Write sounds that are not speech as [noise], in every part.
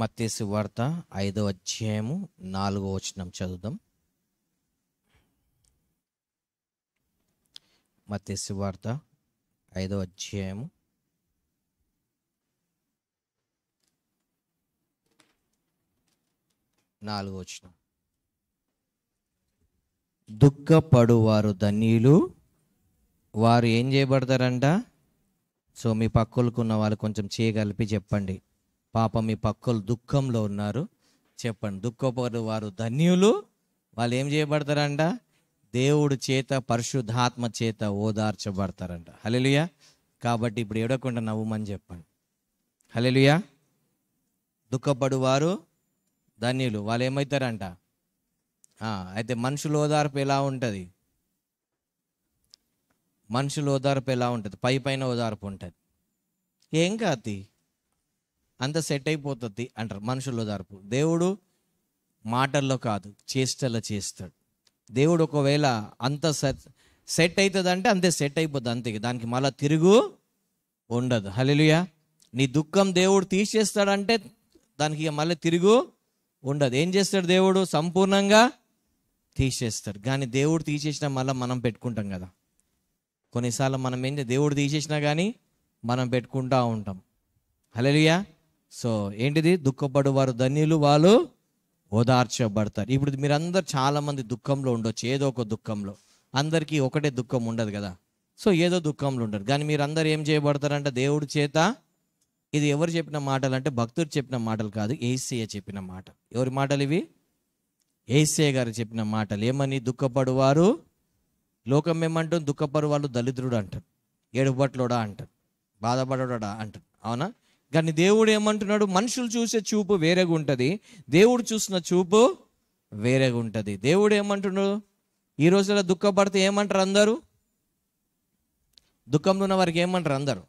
మత్తేసు వార్త ఐదో అధ్యాయము నాలుగో వచనం చదువుదాం మత్తేసు వార్త ఐదో అధ్యాయము నాలుగో వచనం దుఃఖపడువారు ధన్యులు వారు ఏం చేయబడతారంట సో మీ ఉన్న వాళ్ళు కొంచెం చేయగలిపి చెప్పండి పాప మీ పక్కలు దుఃఖంలో ఉన్నారు చెప్పండి దుఃఖపడు వారు ధన్యులు వాళ్ళు ఏం చేయబడతారంట దేవుడు చేత పరిశుద్ధాత్మ చేత ఓదార్చబడతారంట హలెలుయా కాబట్టి ఇప్పుడు ఏడవకుండా నవ్వమని చెప్పండి హలెలుయా దుఃఖపడువారు ధన్యులు వాళ్ళు ఏమవుతారంట అయితే మనుషులు ఓదార్పు ఎలా ఉంటుంది మనుషులు ఓదార్పు ఎలా ఉంటుంది పై పైన ఓదార్పు ఉంటుంది ఏం కాతి అంత సెట్ అయిపోతుంది అంటారు మనుషుల్లో జరుపు దేవుడు మాటల్లో కాదు చేష్టలో చేస్తాడు దేవుడు ఒకవేళ అంత సెట్ అవుతుంది అంటే అంతే సెట్ అయిపోద్ది అంతే దానికి మళ్ళీ తిరుగు ఉండదు హలెలుయా నీ దుఃఖం దేవుడు తీసేస్తాడంటే దానికి మళ్ళీ తిరుగు ఉండదు ఏం చేస్తాడు దేవుడు సంపూర్ణంగా తీసేస్తాడు కానీ దేవుడు తీసేసిన మళ్ళీ మనం పెట్టుకుంటాం కదా కొన్నిసార్లు మనం ఏం దేవుడు తీసేసినా కానీ మనం పెట్టుకుంటూ ఉంటాం హలెలుయా సో ఏంటిది దుఃఖపడు వారు ధన్యులు వాళ్ళు ఓదార్చబడతారు ఇప్పుడు మీరందరు చాలామంది దుఃఖంలో ఉండొచ్చు ఏదో ఒక దుఃఖంలో అందరికీ ఒకటే దుఃఖం ఉండదు కదా సో ఏదో దుఃఖంలో ఉంటారు కానీ అందరు ఏం చేయబడతారంటే దేవుడి చేత ఇది ఎవరు చెప్పిన మాటలు అంటే భక్తుడు చెప్పిన మాటలు కాదు ఏసీఏ చెప్పిన మాట ఎవరి మాటలు ఇవి ఏసీఏ గారు చెప్పిన మాటలు ఏమని దుఃఖపడువారు లోకం ఏమంటారు దుఃఖపడు వాళ్ళు దళిద్రుడు అంటారు ఏడుపట్లోడా అంటారు బాధపడడా అంటారు అవునా కానీ దేవుడు ఏమంటున్నాడు మనుషులు చూసే చూపు వేరేగా ఉంటుంది దేవుడు చూసిన చూపు వేరేగా ఉంటుంది దేవుడు ఏమంటున్నాడు ఈ రోజుల్లో దుఃఖపడితే ఏమంటారు అందరూ దుఃఖంలో ఉన్న వారికి ఏమంటారు అందరు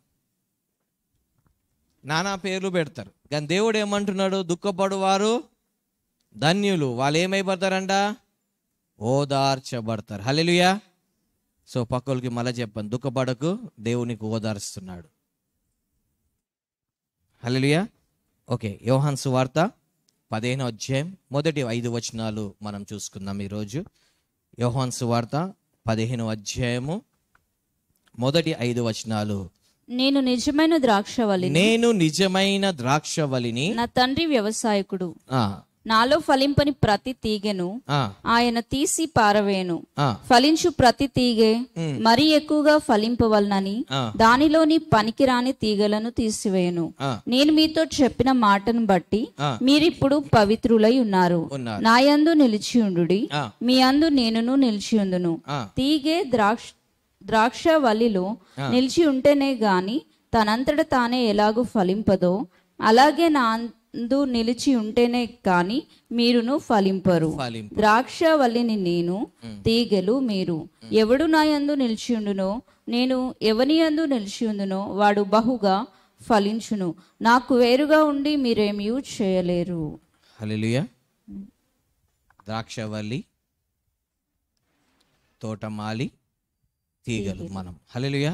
నానా పేర్లు పెడతారు కానీ దేవుడు ఏమంటున్నాడు దుఃఖపడువారు ధన్యులు వాళ్ళు ఏమైపోతారంట ఓదార్చబడతారు హలెలుయా సో పక్కలకి మళ్ళీ చెప్పాను దుఃఖపడకు దేవునికి ఓదార్స్తున్నాడు హలో ఓకే యోహాన్ సువార్త పదిహేను అధ్యాయం మొదటి ఐదు వచనాలు మనం చూసుకుందాం ఈరోజు యోహాన్ సువార్త పదిహేను అధ్యాయము మొదటి ఐదు వచనాలు నేను నిజమైన ద్రాక్షవల్లి నేను నిజమైన ద్రాక్షవలిని నా తండ్రి వ్యవసాయకుడు నాలో ఫలింపని ప్రతి తీగెను ఆయన తీసి పారవేను ఫలించు ప్రతి తీగే మరి ఎక్కువగా ఫలింపవలనని దానిలోని పనికిరాని తీగలను తీసివేయను నేను మీతో చెప్పిన మాటను బట్టి మీరిప్పుడు పవిత్రులై ఉన్నారు నాయందు నిలిచియుండు మీ అందు నేనును నిలిచియుందును తీగే ద్రాక్ష ద్రాక్ష వల్లిలో నిలిచి ఉంటేనే గాని తనంతట తానే ఎలాగూ ఫలింపదో అలాగే నా యందు నిలిచి ఉంటేనే కాని మీరును ఫలింపరు ద్రాక్ష ద్రాక్షవల్లిని నేను తీగలు మీరు ఎవడు నా యందు ఉండునో నేను ఎవని యందు ఉండునో వాడు బహుగా ఫలించును నాకు వేరుగా ఉండి మీరేమీ చేయలేరు హల్లెలూయ ద్రాక్షవల్లి తోటమాలి తీగలు మనం హల్లెలూయ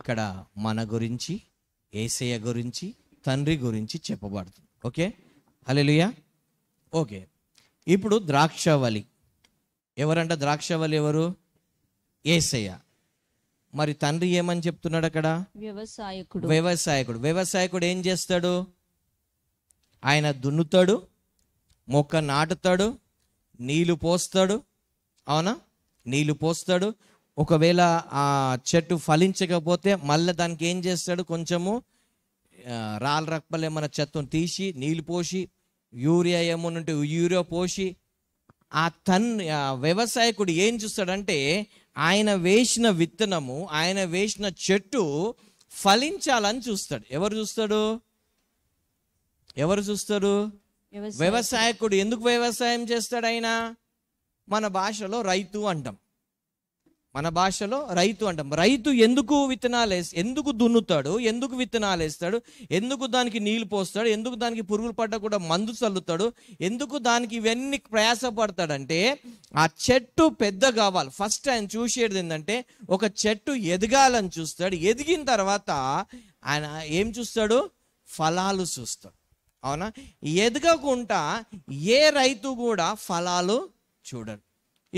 ఇక్కడ మన గురించి ఏసయ్య గురించి తండ్రి గురించి చెప్పబడుతుంది ఓకే హలెలుయా ఓకే ఇప్పుడు ద్రాక్షవలి ఎవరంట ద్రాక్షవలి ఎవరు ఏసయ్య మరి తండ్రి ఏమని చెప్తున్నాడు అక్కడ వ్యవసాయకుడు వ్యవసాయకుడు వ్యవసాయకుడు ఏం చేస్తాడు ఆయన దున్నుతాడు మొక్క నాటుతాడు నీళ్లు పోస్తాడు అవునా నీళ్లు పోస్తాడు ఒకవేళ ఆ చెట్టు ఫలించకపోతే మళ్ళీ దానికి ఏం చేస్తాడు కొంచెము రాళ్ళ రక్పలు ఏమైనా చెత్తను తీసి నీళ్ళు పోసి యూరియా ఏమనుంటే యూరియా పోసి ఆ తన్ వ్యవసాయకుడు ఏం చూస్తాడంటే ఆయన వేసిన విత్తనము ఆయన వేసిన చెట్టు ఫలించాలని చూస్తాడు ఎవరు చూస్తాడు ఎవరు చూస్తాడు వ్యవసాయకుడు ఎందుకు వ్యవసాయం చేస్తాడు ఆయన మన భాషలో రైతు అంటాం మన భాషలో రైతు అంటాం రైతు ఎందుకు విత్తనాలు వేసి ఎందుకు దున్నుతాడు ఎందుకు విత్తనాలు వేస్తాడు ఎందుకు దానికి నీళ్లు పోస్తాడు ఎందుకు దానికి పురుగులు పడ్డ కూడా మందు చల్లుతాడు ఎందుకు దానికి ఇవన్నీ ప్రయాసపడతాడంటే ఆ చెట్టు పెద్ద కావాలి ఫస్ట్ ఆయన చూసేది ఏంటంటే ఒక చెట్టు ఎదగాలని చూస్తాడు ఎదిగిన తర్వాత ఆయన ఏం చూస్తాడు ఫలాలు చూస్తాడు అవునా ఎదగకుండా ఏ రైతు కూడా ఫలాలు చూడరు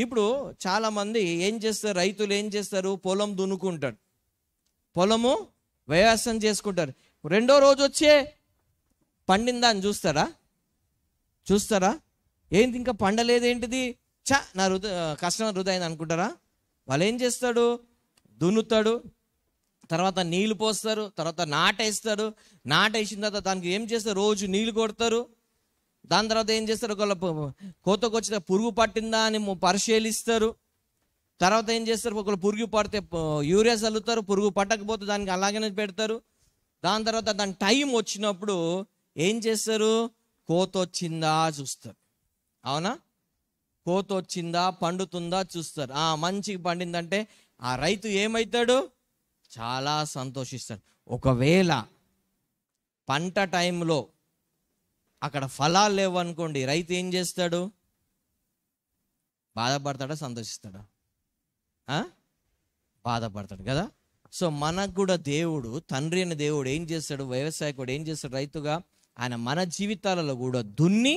ఇప్పుడు చాలామంది ఏం చేస్తారు రైతులు ఏం చేస్తారు పొలం దున్నుకుంటారు పొలము వ్యవసాయం చేసుకుంటారు రెండో రోజు వచ్చే పండిందా అని చూస్తారా చూస్తారా ఏంటి ఇంకా పండలేదు ఏంటిది చ నా హృద కష్టం హృదయం అనుకుంటారా వాళ్ళు ఏం చేస్తాడు దున్నుతాడు తర్వాత నీళ్లు పోస్తారు తర్వాత నాటేస్తారు నాటేసిన తర్వాత దానికి ఏం చేస్తారు రోజు నీళ్లు కొడతారు దాని తర్వాత ఏం చేస్తారు ఒకళ్ళ కోతకు వచ్చిన పురుగు పట్టిందా అని పరిశీలిస్తారు తర్వాత ఏం చేస్తారు ఒకళ్ళు పురుగు పడితే యూరియా చల్లుతారు పురుగు పట్టకపోతే దానికి అలాగనే పెడతారు దాని తర్వాత దాని టైం వచ్చినప్పుడు ఏం చేస్తారు కోత వచ్చిందా చూస్తారు అవునా కోత వచ్చిందా పండుతుందా చూస్తారు ఆ మంచి పండిందంటే ఆ రైతు ఏమవుతాడు చాలా సంతోషిస్తాడు ఒకవేళ పంట టైంలో అక్కడ ఫలాలు లేవు అనుకోండి రైతు ఏం చేస్తాడు బాధపడతాడా సంతోషిస్తాడా బాధపడతాడు కదా సో మనకు కూడా దేవుడు తండ్రి అయిన దేవుడు ఏం చేస్తాడు వ్యవసాయకుడు ఏం చేస్తాడు రైతుగా ఆయన మన జీవితాలలో కూడా దున్ని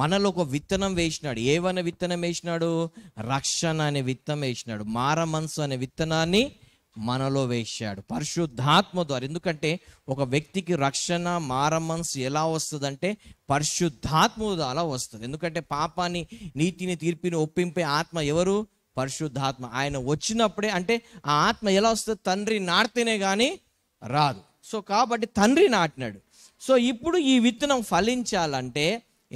మనలో ఒక విత్తనం వేసినాడు ఏవైనా విత్తనం వేసినాడు రక్షణ అనే విత్తనం వేసినాడు మార మనసు అనే విత్తనాన్ని మనలో వేశాడు పరిశుద్ధాత్మ ద్వారా ఎందుకంటే ఒక వ్యక్తికి రక్షణ మారమన్స్ ఎలా వస్తుందంటే పరిశుద్ధాత్మ ద్వారా వస్తుంది ఎందుకంటే పాపాన్ని నీతిని తీర్పిని ఒప్పింపే ఆత్మ ఎవరు పరిశుద్ధాత్మ ఆయన వచ్చినప్పుడే అంటే ఆ ఆత్మ ఎలా వస్తుంది తండ్రి నాటితేనే కానీ రాదు సో కాబట్టి తండ్రి నాటినాడు సో ఇప్పుడు ఈ విత్తనం ఫలించాలంటే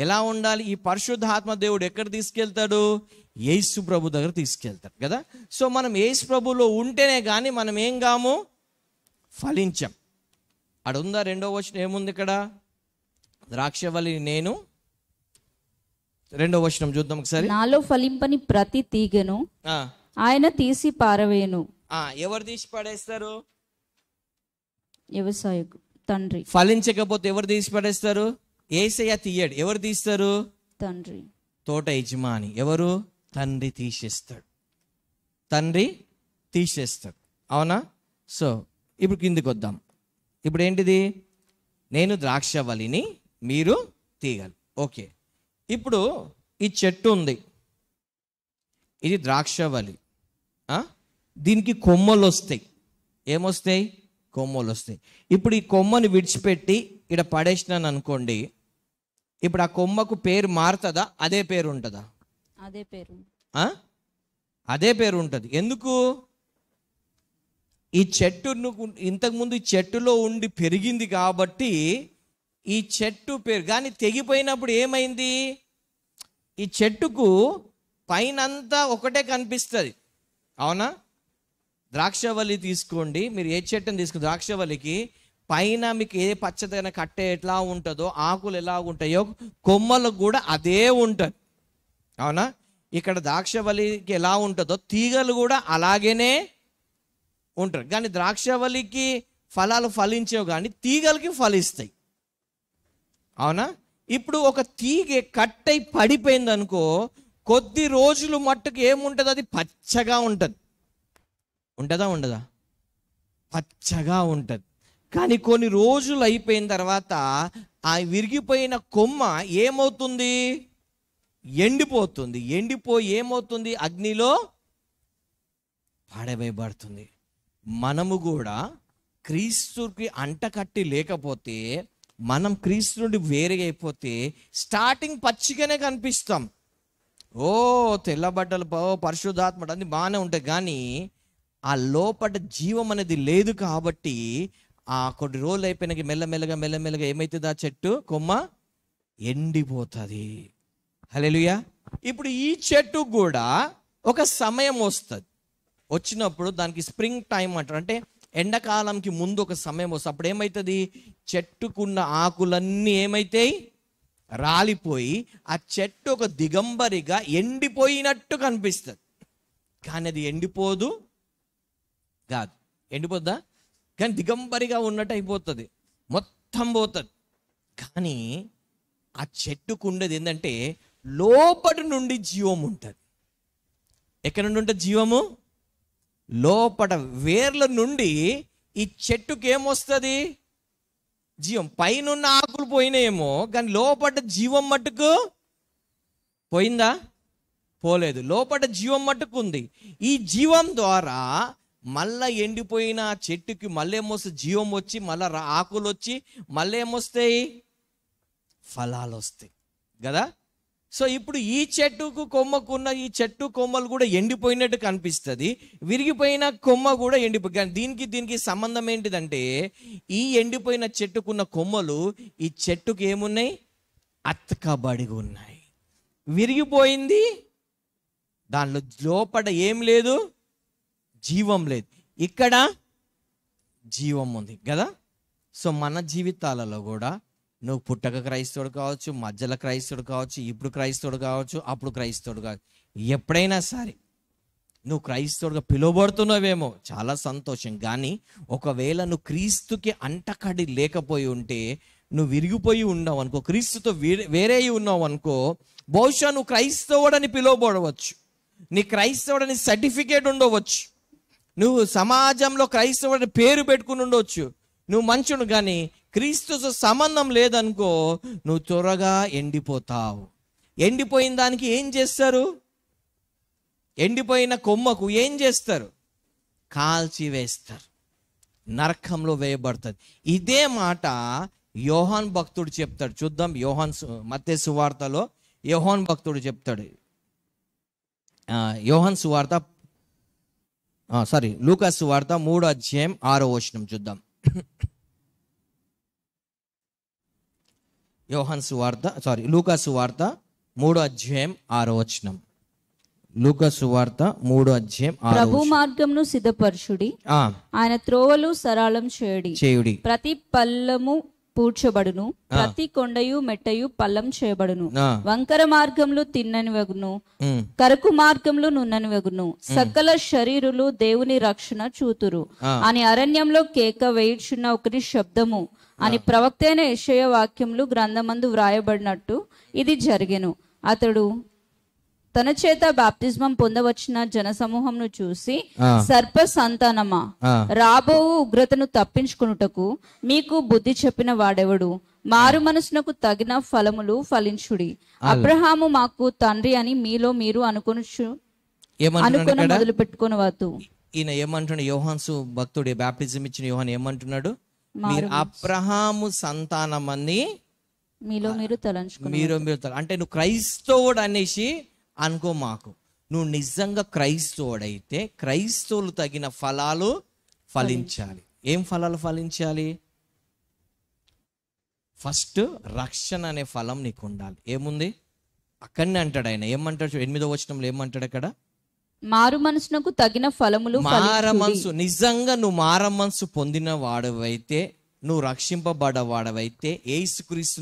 ఎలా ఉండాలి ఈ పరిశుద్ధాత్మ దేవుడు ఎక్కడ తీసుకెళ్తాడు యేసు ప్రభు దగ్గర తీసుకెళ్తారు కదా సో మనం యేసు ప్రభులో ఉంటేనే కానీ మనం ఏం కాము ఫలించం అడుందా రెండో వచనం ఏముంది ఇక్కడ ద్రాక్షవల్లి నేను రెండో వచనం చూద్దాం ఒకసారి నాలో ఫలింపని ప్రతి తీగను ఆయన తీసి పారవేను ఎవరు తీసి పడేస్తారు వ్యవసాయకు తండ్రి ఫలించకపోతే ఎవరు తీసి పడేస్తారు ఏసయ్య తీయడు ఎవరు తీస్తారు తండ్రి తోట యజమాని ఎవరు తండ్రి తీసేస్తాడు తండ్రి తీసేస్తాడు అవునా సో ఇప్పుడు కిందికి వద్దాం ఇప్పుడు ఏంటిది నేను వలిని మీరు తీగలు ఓకే ఇప్పుడు ఈ చెట్టు ఉంది ఇది వలి దీనికి కొమ్మలు వస్తాయి ఏమొస్తాయి కొమ్మలు వస్తాయి ఇప్పుడు ఈ కొమ్మను విడిచిపెట్టి ఇక్కడ పడేసినాను అనుకోండి ఇప్పుడు ఆ కొమ్మకు పేరు మారుతుందా అదే పేరు ఉంటుందా అదే పేరు అదే పేరు ఉంటుంది ఎందుకు ఈ చెట్టును ఇంతకుముందు ఈ చెట్టులో ఉండి పెరిగింది కాబట్టి ఈ చెట్టు పేరు కానీ తెగిపోయినప్పుడు ఏమైంది ఈ చెట్టుకు పైనంతా ఒకటే కనిపిస్తుంది అవునా ద్రాక్షవల్లి తీసుకోండి మీరు ఏ చెట్టుని తీసుకు ద్రాక్షవల్లికి పైన మీకు ఏ పచ్చదైన కట్టే ఎట్లా ఉంటుందో ఆకులు ఎలా ఉంటాయో కొమ్మలకు కూడా అదే ఉంటుంది అవునా ఇక్కడ ద్రాక్షవలికి ఎలా ఉంటుందో తీగలు కూడా అలాగేనే ఉంటారు కానీ ద్రాక్షవలికి ఫలాలు ఫలించేవి కానీ తీగలకి ఫలిస్తాయి అవునా ఇప్పుడు ఒక తీగ కట్టై పడిపోయింది అనుకో కొద్ది రోజులు మట్టుకు ఏముంటుంది అది పచ్చగా ఉంటుంది ఉంటుందా ఉండదా పచ్చగా ఉంటుంది కానీ కొన్ని రోజులు అయిపోయిన తర్వాత ఆ విరిగిపోయిన కొమ్మ ఏమవుతుంది ఎండిపోతుంది ఎండిపోయి ఏమవుతుంది అగ్నిలో పాడవేయబడుతుంది మనము కూడా క్రీస్తుకి అంటకట్టి లేకపోతే మనం క్రీస్తు నుండి వేరే అయిపోతే స్టార్టింగ్ పచ్చిగానే కనిపిస్తాం ఓ తెల్ల బట్టలు పో పరిశుద్ధాత్మ అన్ని బాగానే ఉంటాయి కానీ ఆ లోపల జీవం అనేది లేదు కాబట్టి ఆ కొన్ని రోజులు అయిపోయినాక మెల్లమెల్లగా మెల్లమెల్లగా ఏమవుతుంది ఆ చెట్టు కొమ్మ ఎండిపోతుంది హలెలుయా ఇప్పుడు ఈ చెట్టు కూడా ఒక సమయం వస్తుంది వచ్చినప్పుడు దానికి స్ప్రింగ్ టైం అంటారు అంటే ఎండాకాలంకి ముందు ఒక సమయం వస్తుంది అప్పుడు ఏమవుతుంది చెట్టుకున్న ఆకులన్నీ ఏమైతాయి రాలిపోయి ఆ చెట్టు ఒక దిగంబరిగా ఎండిపోయినట్టు కనిపిస్తుంది కానీ అది ఎండిపోదు కాదు ఎండిపోద్దా కానీ దిగంబరిగా ఉన్నట్టు అయిపోతుంది మొత్తం పోతుంది కానీ ఆ చెట్టుకు ఉండేది ఏంటంటే లోపటి నుండి జీవం ఉంటుంది ఎక్కడి నుండి ఉంటుంది జీవము లోపట వేర్ల నుండి ఈ చెట్టుకి ఏమొస్తుంది జీవం పైనున్న ఆకులు పోయినాయేమో కానీ లోపట జీవం మట్టుకు పోయిందా పోలేదు లోపట జీవం మట్టుకు ఉంది ఈ జీవం ద్వారా మళ్ళా ఎండిపోయిన చెట్టుకి మళ్ళీ జీవం వచ్చి మళ్ళా ఆకులు వచ్చి మళ్ళీ ఏమొస్తాయి ఫలాలు వస్తాయి కదా సో ఇప్పుడు ఈ చెట్టుకు కొమ్మకు ఉన్న ఈ చెట్టు కొమ్మలు కూడా ఎండిపోయినట్టు కనిపిస్తుంది విరిగిపోయిన కొమ్మ కూడా ఎండిపోయి కానీ దీనికి దీనికి సంబంధం ఏంటిదంటే ఈ ఎండిపోయిన చెట్టుకున్న కొమ్మలు ఈ చెట్టుకు ఏమున్నాయి అతకబడి ఉన్నాయి విరిగిపోయింది దానిలో లోపల ఏం లేదు జీవం లేదు ఇక్కడ జీవం ఉంది కదా సో మన జీవితాలలో కూడా నువ్వు పుట్టక క్రైస్తవుడు కావచ్చు మధ్యలో క్రైస్తవుడు కావచ్చు ఇప్పుడు క్రైస్తవుడు కావచ్చు అప్పుడు క్రైస్తవుడు కావచ్చు ఎప్పుడైనా సరే నువ్వు క్రైస్తవుడుగా పిలువబడుతున్నావేమో చాలా సంతోషం కానీ ఒకవేళ నువ్వు క్రీస్తుకి అంటకడి లేకపోయి ఉంటే నువ్వు విరిగిపోయి ఉన్నావు అనుకో క్రీస్తుతో వేరే ఉన్నావు అనుకో బహుశా నువ్వు క్రైస్తవుడని పిలువబడవచ్చు నీ క్రైస్తవుడని సర్టిఫికేట్ ఉండవచ్చు నువ్వు సమాజంలో క్రైస్తవుడని పేరు పెట్టుకుని ఉండవచ్చు నువ్వు మంచును కానీ క్రీస్తుతో సంబంధం లేదనుకో నువ్వు త్వరగా ఎండిపోతావు ఎండిపోయిన దానికి ఏం చేస్తారు ఎండిపోయిన కొమ్మకు ఏం చేస్తారు కాల్చి వేస్తారు నరకంలో వేయబడుతుంది ఇదే మాట యోహాన్ భక్తుడు చెప్తాడు చూద్దాం యోహాన్ మత్తే సువార్తలో యోహాన్ భక్తుడు చెప్తాడు యోహాన్ సువార్త సారీ లూకా సువార్త మూడో అధ్యాయం ఆరో వచనం చూద్దాం యోహన్ సువార్త సారీ లూకా సువార్త మూడో అధ్యాయం ఆరో వచనం మూడో అధ్యాయం ప్రభు మార్గమును సిద్ధపరచుడి ఆయన త్రోవలు సరళం చేయడి చేయుడి ప్రతి పల్లము పూడ్చబడును ప్రతి కొండయు మెట్టయు పల్లం చేయబడును వంకర మార్గంలో తిన్నని వెగును కరకు మార్గంలో నున్నని వెగును సకల శరీరులు దేవుని రక్షణ చూతురు అని అరణ్యంలో కేక వేయుచున్న ఒకరి శబ్దము అని ప్రవక్త అయిన యషయ వాక్యములు గ్రంథమందు వ్రాయబడినట్టు ఇది జరిగెను అతడు తన చేత బాప్తిజం పొందవచ్చిన జనసమూహంను చూసి సర్ప సంతానమా రాబో ఉగ్రతను తప్పించుకున్నటకు మీకు బుద్ధి చెప్పిన వాడెవడు మారు మనసునకు తగిన ఫలములు ఫలించుడి అబ్రహాము మాకు తండ్రి అని మీలో మీరు అనుకొనుచు అనుకున్న మొదలు పెట్టుకుని ఈయన ఏమంటున్నాడు యోహాన్సు భక్తుడు బాప్తిజం ఇచ్చిన యోహాన్ ఏమంటున్నాడు మీరు అబ్రహాము సంతానమని మీలో మీరు తలంచుకో మీరు మీరు అంటే నువ్వు క్రైస్తవుడు అనేసి అనుకో మాకు నువ్వు నిజంగా క్రైస్తవుడు అయితే క్రైస్తవులు తగిన ఫలాలు ఫలించాలి ఏం ఫలాలు ఫలించాలి ఫస్ట్ రక్షణ అనే ఫలం నీకు ఉండాలి ఏముంది అక్కడనే అంటాడు ఆయన ఏమంటాడు ఎనిమిదో వచనంలో ఏమంటాడు అక్కడ మారు మనసునకు తగిన ఫలములు మార మనసు నిజంగా నువ్వు మార మనసు పొందిన వాడవైతే నువ్వు రక్షింపబడవాడవైతే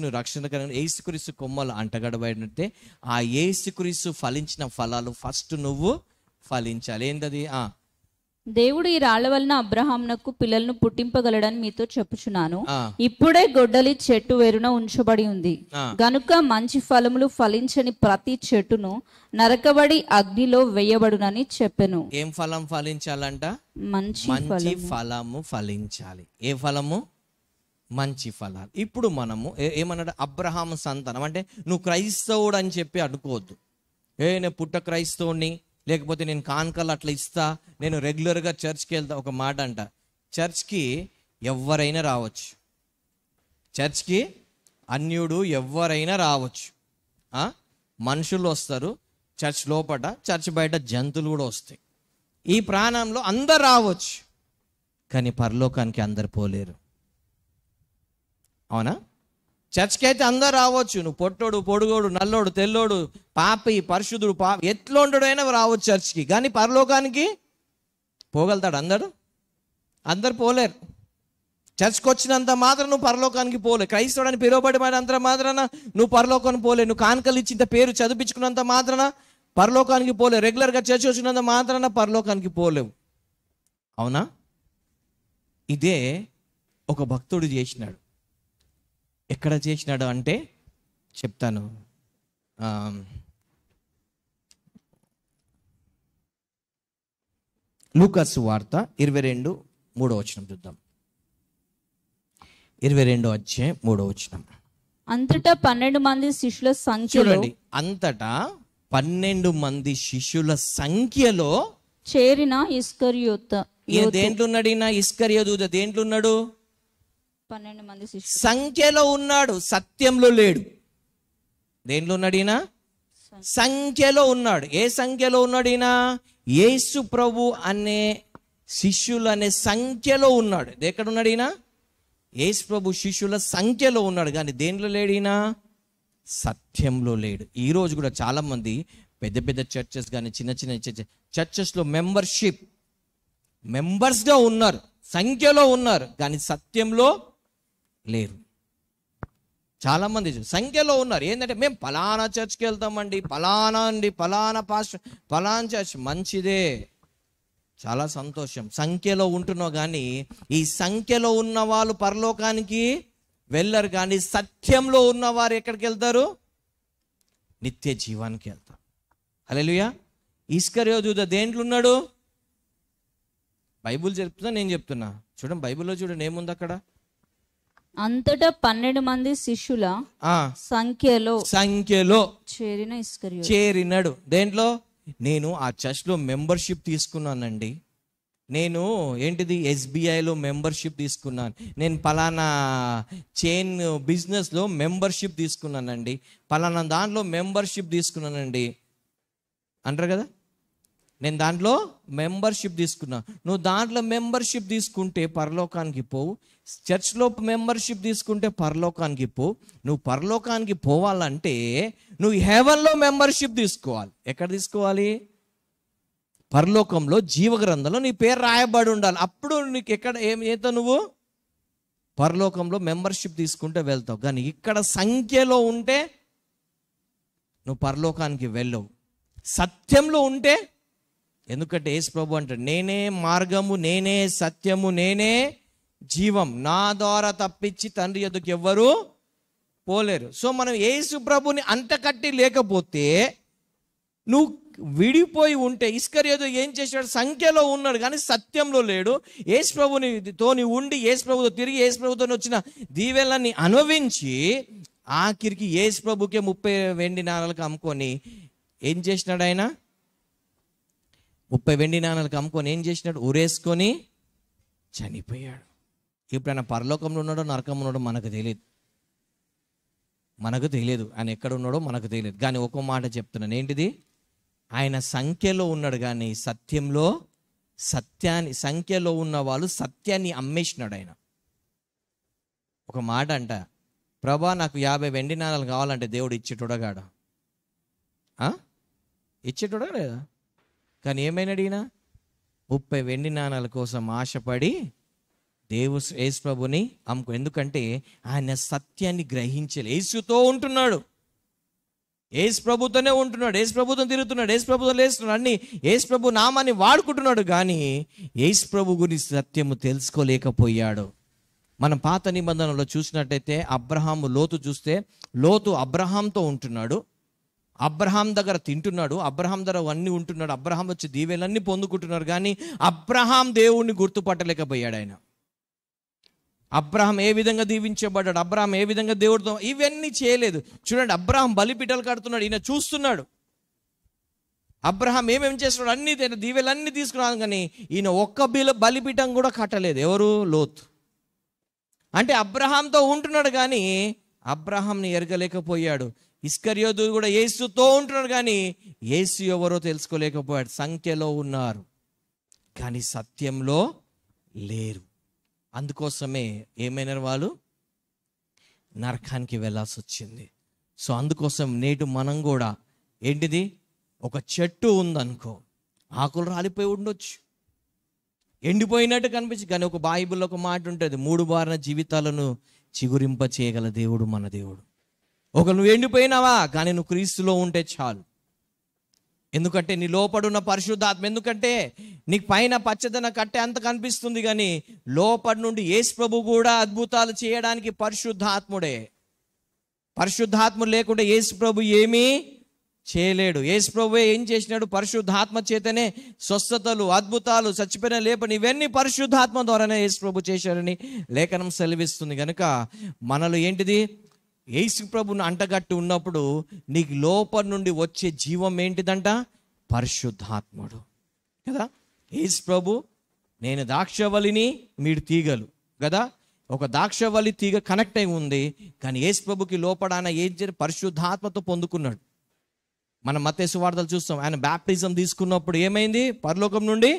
నువ్వు రక్షణ ఏసుక్రీస్తు కొమ్మలు అంటగడబడినట్టే ఆ ఏసుక్రీస్తు ఫలించిన ఫలాలు ఫస్ట్ నువ్వు ఫలించాలి ఏంటది దేవుడు ఈ రాళ్ల వలన అబ్రహాంనకు పిల్లలను పుట్టింపగలడని మీతో చెప్పుచున్నాను ఇప్పుడే గొడ్డలి చెట్టు వేరున ఉంచబడి ఉంది గనుక మంచి ఫలములు ఫలించని ప్రతి చెట్టును నరకబడి అగ్నిలో వేయబడునని చెప్పాను ఏం ఫలం ఫలించాలంట మంచి ఫలము ఫలించాలి ఏ ఫలము మంచి ఫలాలు ఇప్పుడు మనము ఏమన్నాడు అబ్రహాం సంతానం అంటే నువ్వు క్రైస్తవుడు అని చెప్పి అనుకోవద్దు ఏ నేను పుట్ట క్రైస్తవుని లేకపోతే నేను కాన్కలు అట్లా ఇస్తా నేను రెగ్యులర్గా చర్చ్కి వెళ్తా ఒక మాట అంట చర్చ్కి ఎవరైనా రావచ్చు చర్చ్కి అన్యుడు ఎవరైనా రావచ్చు మనుషులు వస్తారు చర్చ్ లోపల చర్చ్ బయట జంతువులు కూడా వస్తాయి ఈ ప్రాణంలో అందరు రావచ్చు కానీ పరలోకానికి అందరు పోలేరు అవునా చర్చ్కి అయితే అందరు రావచ్చు నువ్వు పొట్టోడు పొడుగోడు నల్లోడు తెల్లోడు పాపి పరిశుద్ధుడు పా అయినా రావచ్చు చర్చ్కి కానీ పరలోకానికి పోగలుతాడు అందడు అందరు పోలేరు చర్చ్కి వచ్చినంత మాత్రం నువ్వు పరలోకానికి పోలే క్రైస్తవుడని అంత మాత్రాన నువ్వు పరలోకానికి పోలే నువ్వు కానుకలు ఇచ్చింత పేరు చదివించుకున్నంత మాత్రాన పరలోకానికి పోలే రెగ్యులర్గా చర్చ్ వచ్చినంత మాత్రాన పరలోకానికి పోలేవు అవునా ఇదే ఒక భక్తుడు చేసినాడు ఎక్కడ చేసినాడు అంటే చెప్తాను లూకాసు వార్త ఇరవై రెండు మూడో వచనం చూద్దాం ఇరవై రెండో వచ్చే మూడో వచనం అంతటా పన్నెండు మంది శిష్యుల సంఖ్య అంతటా పన్నెండు మంది శిష్యుల సంఖ్యలో చేరిన ఇస్కర్యోత దేంట్లో ఉన్నాడు ఈయన ఇస్కర్యోదూత దేంట్లో ఉన్నాడు పన్నెండు మంది సంఖ్యలో ఉన్నాడు సత్యంలో లేడు దేనిలో ఉన్నాడు ఈయన సంఖ్యలో ఉన్నాడు ఏ సంఖ్యలో ఉన్నాడు ఈయన యేసు ప్రభు అనే శిష్యులు అనే సంఖ్యలో ఉన్నాడు ఎక్కడ ఉన్నాడు ఈయన యేసు ప్రభు శిష్యుల సంఖ్యలో ఉన్నాడు కానీ దేనిలో లేడు ఈయన సత్యంలో లేడు ఈరోజు కూడా చాలామంది పెద్ద పెద్ద చర్చెస్ కానీ చిన్న చిన్న చర్చెస్ చర్చెస్లో మెంబర్షిప్ మెంబర్స్గా ఉన్నారు సంఖ్యలో ఉన్నారు కానీ సత్యంలో లేరు చాలామంది సంఖ్యలో ఉన్నారు ఏంటంటే మేము పలానా చర్చ్కి వెళ్తామండి పలానా అండి పలానా పాస్ పలానా చర్చ్ మంచిదే చాలా సంతోషం సంఖ్యలో ఉంటున్నావు కానీ ఈ సంఖ్యలో ఉన్న వాళ్ళు పరలోకానికి వెళ్ళరు కానీ సత్యంలో ఉన్నవారు ఎక్కడికి వెళ్తారు నిత్య జీవానికి వెళ్తారు యో ఈశ్వర్యోజుద దేంట్లో ఉన్నాడు బైబుల్ చెప్తున్నా నేను చెప్తున్నా చూడండి బైబిల్లో చూడండి ఏముంది అక్కడ అంతటా పన్నెండు మంది శిష్యుల సంఖ్యలో సంఖ్యలో చేరిన చేరినడు దేంట్లో నేను ఆ చర్చ్లో మెంబర్షిప్ తీసుకున్నానండి నేను ఏంటిది ఎస్బీఐలో మెంబర్షిప్ తీసుకున్నాను నేను పలానా చైన్ బిజినెస్లో మెంబర్షిప్ తీసుకున్నానండి పలానా దాంట్లో మెంబర్షిప్ తీసుకున్నానండి అంటారు కదా నేను దాంట్లో మెంబర్షిప్ తీసుకున్నా నువ్వు దాంట్లో మెంబర్షిప్ తీసుకుంటే పరలోకానికి పోవు చర్చ్లో మెంబర్షిప్ తీసుకుంటే పరలోకానికి పో నువ్వు పరలోకానికి పోవాలంటే నువ్వు హెవెన్లో మెంబర్షిప్ తీసుకోవాలి ఎక్కడ తీసుకోవాలి పరలోకంలో జీవగ్రంథంలో నీ పేరు రాయబడి ఉండాలి అప్పుడు నీకు ఎక్కడ ఏం ఏతో నువ్వు పరలోకంలో మెంబర్షిప్ తీసుకుంటే వెళ్తావు కానీ ఇక్కడ సంఖ్యలో ఉంటే నువ్వు పరలోకానికి వెళ్ళవు సత్యంలో ఉంటే ఎందుకంటే యేసు ప్రభు అంటాడు నేనే మార్గము నేనే సత్యము నేనే జీవం నా ద్వారా తప్పించి తండ్రి ఎదుకు ఎవ్వరు పోలేరు సో మనం యేసు ప్రభుని అంటకట్టి లేకపోతే నువ్వు విడిపోయి ఉంటే ఇస్కర్ ఏదో ఏం చేశాడు సంఖ్యలో ఉన్నాడు కానీ సత్యంలో లేడు యేసు ప్రభుని తోని ఉండి యేసు ప్రభుతో తిరిగి యేసు ప్రభుతో వచ్చిన దీవెలని అనుభవించి ఆఖరికి యేసు ప్రభుకే ముప్పై వెండి నారలకు అమ్ముకొని ఏం చేసినాడు ఆయన ముప్పై వెండి నాణాలకు అమ్ముకొని ఏం చేసినాడు ఊరేసుకొని చనిపోయాడు ఎప్పుడైనా పరలోకంలో ఉన్నాడో నరకం ఉన్నాడో మనకు తెలియదు మనకు తెలియదు ఆయన ఎక్కడ ఉన్నాడో మనకు తెలియదు కానీ ఒక్కో మాట చెప్తున్నాను ఏంటిది ఆయన సంఖ్యలో ఉన్నాడు కానీ సత్యంలో సత్యాన్ని సంఖ్యలో ఉన్న వాళ్ళు సత్యాన్ని అమ్మేసినాడు ఆయన ఒక మాట అంట ప్రభా నాకు యాభై వెండి నాణాలు కావాలంటే దేవుడు ఇచ్చేటోడగాడు ఇచ్చేటోడా లేదా కానీ ఏమైనా ఈయన ముప్పై వెండి నాణాల కోసం ఆశపడి దేవు యేసు ప్రభుని ఎందుకంటే ఆయన సత్యాన్ని గ్రహించలే యేసుతో ఉంటున్నాడు ఏసు ప్రభుతోనే ఉంటున్నాడు ఏసు ప్రభుత్వం తిరుగుతున్నాడు ఏసు ప్రభుత్వం లేస్తున్నాడు అన్ని ఏసు ప్రభు నామాన్ని వాడుకుంటున్నాడు కానీ ఏసు ప్రభు గురించి సత్యము తెలుసుకోలేకపోయాడు మనం పాత నిబంధనలో చూసినట్టయితే అబ్రహాము లోతు చూస్తే లోతు అబ్రహాంతో ఉంటున్నాడు అబ్రహాం దగ్గర తింటున్నాడు అబ్రహాం దగ్గర అన్నీ ఉంటున్నాడు అబ్రహాం వచ్చి దీవెలన్నీ పొందుకుంటున్నారు కానీ అబ్రహాం దేవుణ్ణి గుర్తుపట్టలేకపోయాడు ఆయన అబ్రహం ఏ విధంగా దీవించబడ్డాడు అబ్రహం ఏ విధంగా దేవుడితో ఇవన్నీ చేయలేదు చూడండి అబ్రహం బలిపీటలు కడుతున్నాడు ఈయన చూస్తున్నాడు అబ్రహం ఏమేమి చేస్తున్నాడు అన్ని దీవెలన్నీ తీసుకున్నాను కానీ ఈయన ఒక్క బిల బలిపీఠం కూడా కట్టలేదు ఎవరు లోత్ అంటే అబ్రహాంతో ఉంటున్నాడు కానీ అబ్రహాంని ఎరగలేకపోయాడు ఇస్కర్యోదు కూడా ఏసుతో ఉంటున్నాడు కానీ ఏసు ఎవరో తెలుసుకోలేకపోయాడు సంఖ్యలో ఉన్నారు కానీ సత్యంలో లేరు అందుకోసమే ఏమైనా వాళ్ళు నరకానికి వెళ్ళాల్సి వచ్చింది సో అందుకోసం నేటి మనం కూడా ఏంటిది ఒక చెట్టు ఉందనుకో ఆకులు రాలిపోయి ఉండొచ్చు ఎండిపోయినట్టు కనిపించి కానీ ఒక బైబిల్లో ఒక మాట ఉంటుంది మూడు బారిన జీవితాలను చిగురింప చేయగల దేవుడు మన దేవుడు ఒక నువ్వు ఎండిపోయినావా కానీ నువ్వు క్రీస్తులో ఉంటే చాలు ఎందుకంటే నీ లోపడున్న పరిశుద్ధాత్మ ఎందుకంటే నీకు పైన పచ్చదన కట్టే అంత కనిపిస్తుంది కానీ లోపడి నుండి యేసు ప్రభు కూడా అద్భుతాలు చేయడానికి పరిశుద్ధాత్ముడే పరిశుద్ధాత్మ లేకుండా ఏసుప్రభు ప్రభు ఏమీ చేయలేడు ఏసుప్రభువే ఏం చేసినాడు పరిశుద్ధాత్మ చేతనే స్వస్థతలు అద్భుతాలు చచ్చిపోయిన లేపని ఇవన్నీ పరిశుద్ధాత్మ ద్వారానే యేసు ప్రభు చేశారని లేఖనం సెలవిస్తుంది కనుక మనలో ఏంటిది యేసు ప్రభుని అంటగట్టి ఉన్నప్పుడు నీకు లోపల నుండి వచ్చే జీవం ఏంటిదంట పరిశుద్ధాత్ముడు కదా యేసు ప్రభు నేను దాక్షవలిని మీరు తీగలు కదా ఒక దాక్షవల్లి తీగ కనెక్ట్ అయి ఉంది కానీ యేసు ప్రభుకి లోపడాన ఏం చేయాలి పరిశుద్ధాత్మతో పొందుకున్నాడు మనం మతేసు వార్తలు చూస్తాం ఆయన బ్యాప్టిజం తీసుకున్నప్పుడు ఏమైంది పరలోకం నుండి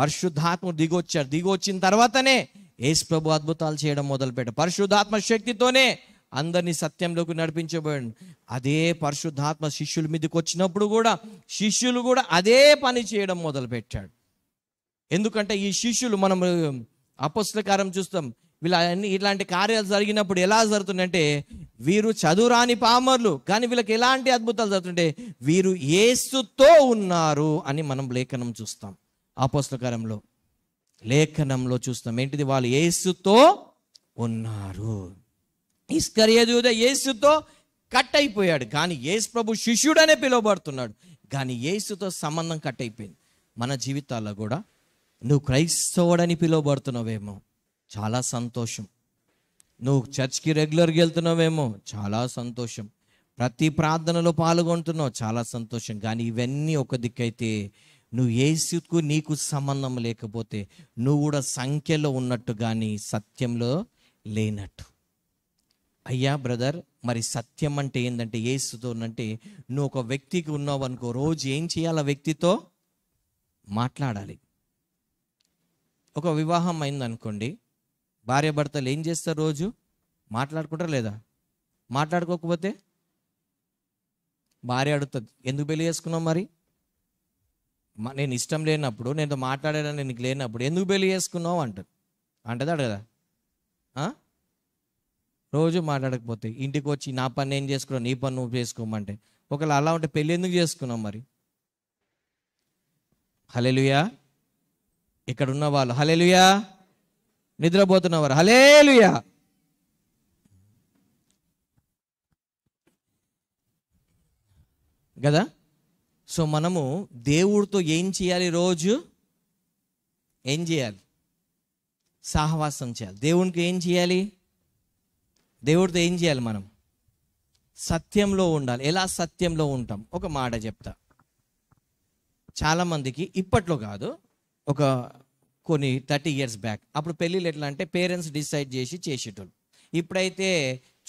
పరిశుద్ధాత్మ దిగొచ్చారు దిగొచ్చిన తర్వాతనే యేసు ప్రభు అద్భుతాలు చేయడం మొదలుపెట్టాడు పరిశుద్ధాత్మ శక్తితోనే అందరినీ సత్యంలోకి నడిపించబడి అదే పరిశుద్ధాత్మ శిష్యుల మీదకి వచ్చినప్పుడు కూడా శిష్యులు కూడా అదే పని చేయడం మొదలుపెట్టాడు ఎందుకంటే ఈ శిష్యులు మనం అపస్లకారం చూస్తాం వీళ్ళ ఇలాంటి కార్యాలు జరిగినప్పుడు ఎలా జరుగుతుందంటే వీరు చదువురాని పామర్లు కానీ వీళ్ళకి ఎలాంటి అద్భుతాలు జరుగుతుంటే వీరు ఏసుతో ఉన్నారు అని మనం లేఖనం చూస్తాం అపస్లకారంలో లేఖనంలో చూస్తాం ఏంటిది వాళ్ళు ఏసుతో ఉన్నారు ఇస్కర్యదూద యేసుతో కట్ అయిపోయాడు కానీ యేసు ప్రభు శిష్యుడనే పిలువబడుతున్నాడు కానీ యేసుతో సంబంధం కట్ అయిపోయింది మన జీవితాల్లో కూడా నువ్వు క్రైస్తవుడని పిలువబడుతున్నావేమో చాలా సంతోషం నువ్వు చర్చ్కి రెగ్యులర్గా వెళ్తున్నావేమో చాలా సంతోషం ప్రతి ప్రార్థనలో పాల్గొంటున్నావు చాలా సంతోషం కానీ ఇవన్నీ ఒక దిక్కైతే నువ్వు ఏసుకు నీకు సంబంధం లేకపోతే నువ్వు కూడా సంఖ్యలో ఉన్నట్టు కానీ సత్యంలో లేనట్టు అయ్యా బ్రదర్ మరి సత్యం అంటే ఏంటంటే ఏసుతో అంటే నువ్వు ఒక వ్యక్తికి ఉన్నావు అనుకో రోజు ఏం చేయాలి ఆ వ్యక్తితో మాట్లాడాలి ఒక వివాహం అయిందనుకోండి భార్య భర్తలు ఏం చేస్తారు రోజు మాట్లాడుకుంటారు లేదా మాట్లాడుకోకపోతే భార్య అడుగుతుంది ఎందుకు పెళ్లి చేసుకున్నావు మరి నేను ఇష్టం లేనప్పుడు నేను మాట్లాడేదాన్ని నీకు లేనప్పుడు ఎందుకు పెళ్లి చేసుకున్నావు అంటారు అంటది అడగదా రోజు మాట్లాడకపోతే ఇంటికి వచ్చి నా పని నేను చేసుకున్నా నీ పని నువ్వు చేసుకోమంటే ఒకవేళ అలా ఉంటే పెళ్ళి ఎందుకు చేసుకున్నాం మరి హలేలుయా ఇక్కడ ఉన్న వాళ్ళు హలేలుయా నిద్రపోతున్నవారు హలేలుయా కదా సో మనము దేవుడితో ఏం చేయాలి రోజు ఏం చేయాలి సాహవాసం చేయాలి దేవునికి ఏం చేయాలి దేవుడితో ఏం చేయాలి మనం సత్యంలో ఉండాలి ఎలా సత్యంలో ఉంటాం ఒక మాట చెప్తా చాలామందికి ఇప్పట్లో కాదు ఒక కొన్ని థర్టీ ఇయర్స్ బ్యాక్ అప్పుడు పెళ్ళిళ్ళు ఎట్లా అంటే పేరెంట్స్ డిసైడ్ చేసి చేసేటోళ్ళు ఇప్పుడైతే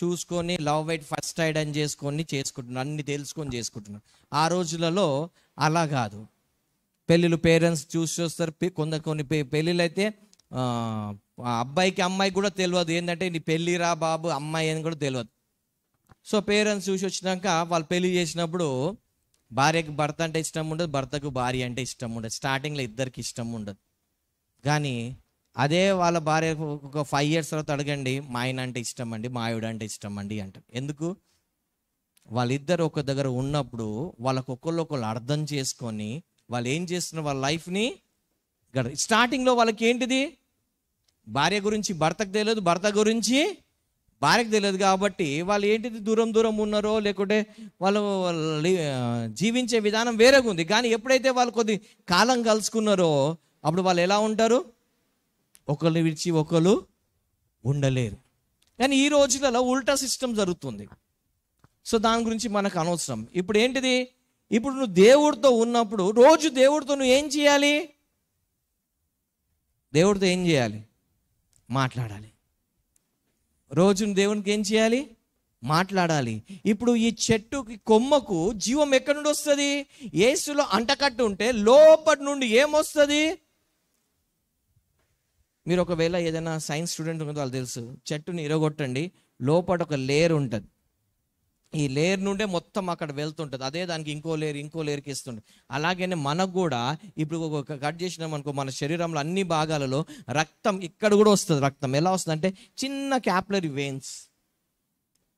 చూసుకొని లవ్ వైట్ ఫస్ట్ ఐడ్ అని చేసుకొని చేసుకుంటున్నారు అన్ని తెలుసుకొని చేసుకుంటున్నారు ఆ రోజులలో అలా కాదు పెళ్ళిళ్ళు పేరెంట్స్ చూసి చూస్తారు కొంత కొన్ని పెళ్ళిళ్ళు అయితే అబ్బాయికి అమ్మాయికి కూడా తెలియదు ఏంటంటే నీ పెళ్ళిరా బాబు అమ్మాయి అని కూడా తెలియదు సో పేరెంట్స్ చూసి వచ్చినాక వాళ్ళు పెళ్లి చేసినప్పుడు భార్యకి భర్త అంటే ఇష్టం ఉండదు భర్తకు భార్య అంటే ఇష్టం ఉండదు స్టార్టింగ్లో ఇద్దరికి ఇష్టం ఉండదు కానీ అదే వాళ్ళ భార్య ఒక ఫైవ్ ఇయర్స్ తర్వాత అడగండి మా ఆయన అంటే ఇష్టం అండి మా ఆవిడ అంటే ఇష్టం అండి అంటారు ఎందుకు వాళ్ళిద్దరు ఒక దగ్గర ఉన్నప్పుడు వాళ్ళకు ఒకళ్ళు ఒకళ్ళు అర్థం చేసుకొని వాళ్ళు ఏం చేస్తున్నారు వాళ్ళ లైఫ్ని గడ స్టార్టింగ్లో వాళ్ళకి ఏంటిది భార్య గురించి భర్తకు తెలియదు భర్త గురించి భార్యకు తెలియదు కాబట్టి వాళ్ళు ఏంటిది దూరం దూరం ఉన్నారో లేకుంటే వాళ్ళు జీవించే విధానం వేరేగా ఉంది కానీ ఎప్పుడైతే వాళ్ళు కొద్ది కాలం కలుసుకున్నారో అప్పుడు వాళ్ళు ఎలా ఉంటారు ఒకళ్ళు విడిచి ఒకళ్ళు ఉండలేరు కానీ ఈ రోజులలో ఉల్టా సిస్టమ్ జరుగుతుంది సో దాని గురించి మనకు అనవసరం ఇప్పుడు ఏంటిది ఇప్పుడు నువ్వు దేవుడితో ఉన్నప్పుడు రోజు దేవుడితో నువ్వు ఏం చేయాలి దేవుడితో ఏం చేయాలి మాట్లాడాలి రోజును దేవునికి ఏం చేయాలి మాట్లాడాలి ఇప్పుడు ఈ చెట్టుకి కొమ్మకు జీవం ఎక్కడి నుండి వస్తుంది ఏసులో అంటకట్టు ఉంటే లోపటి నుండి ఏమొస్తుంది మీరు ఒకవేళ ఏదైనా సైన్స్ స్టూడెంట్ ఉందో వాళ్ళు తెలుసు చెట్టుని ఇరగొట్టండి లోపల ఒక లేయర్ ఉంటుంది ఈ లేయర్ నుండే మొత్తం అక్కడ వెళ్తుంటుంది అదే దానికి ఇంకో లేయర్ ఇంకో లేయర్కి ఇస్తుంది అలాగనే మనకు కూడా ఇప్పుడు ఒక కట్ చేసినాం అనుకో మన శరీరంలో అన్ని భాగాలలో రక్తం ఇక్కడ కూడా వస్తుంది రక్తం ఎలా వస్తుంది అంటే చిన్న క్యాపులరీ వెయిన్స్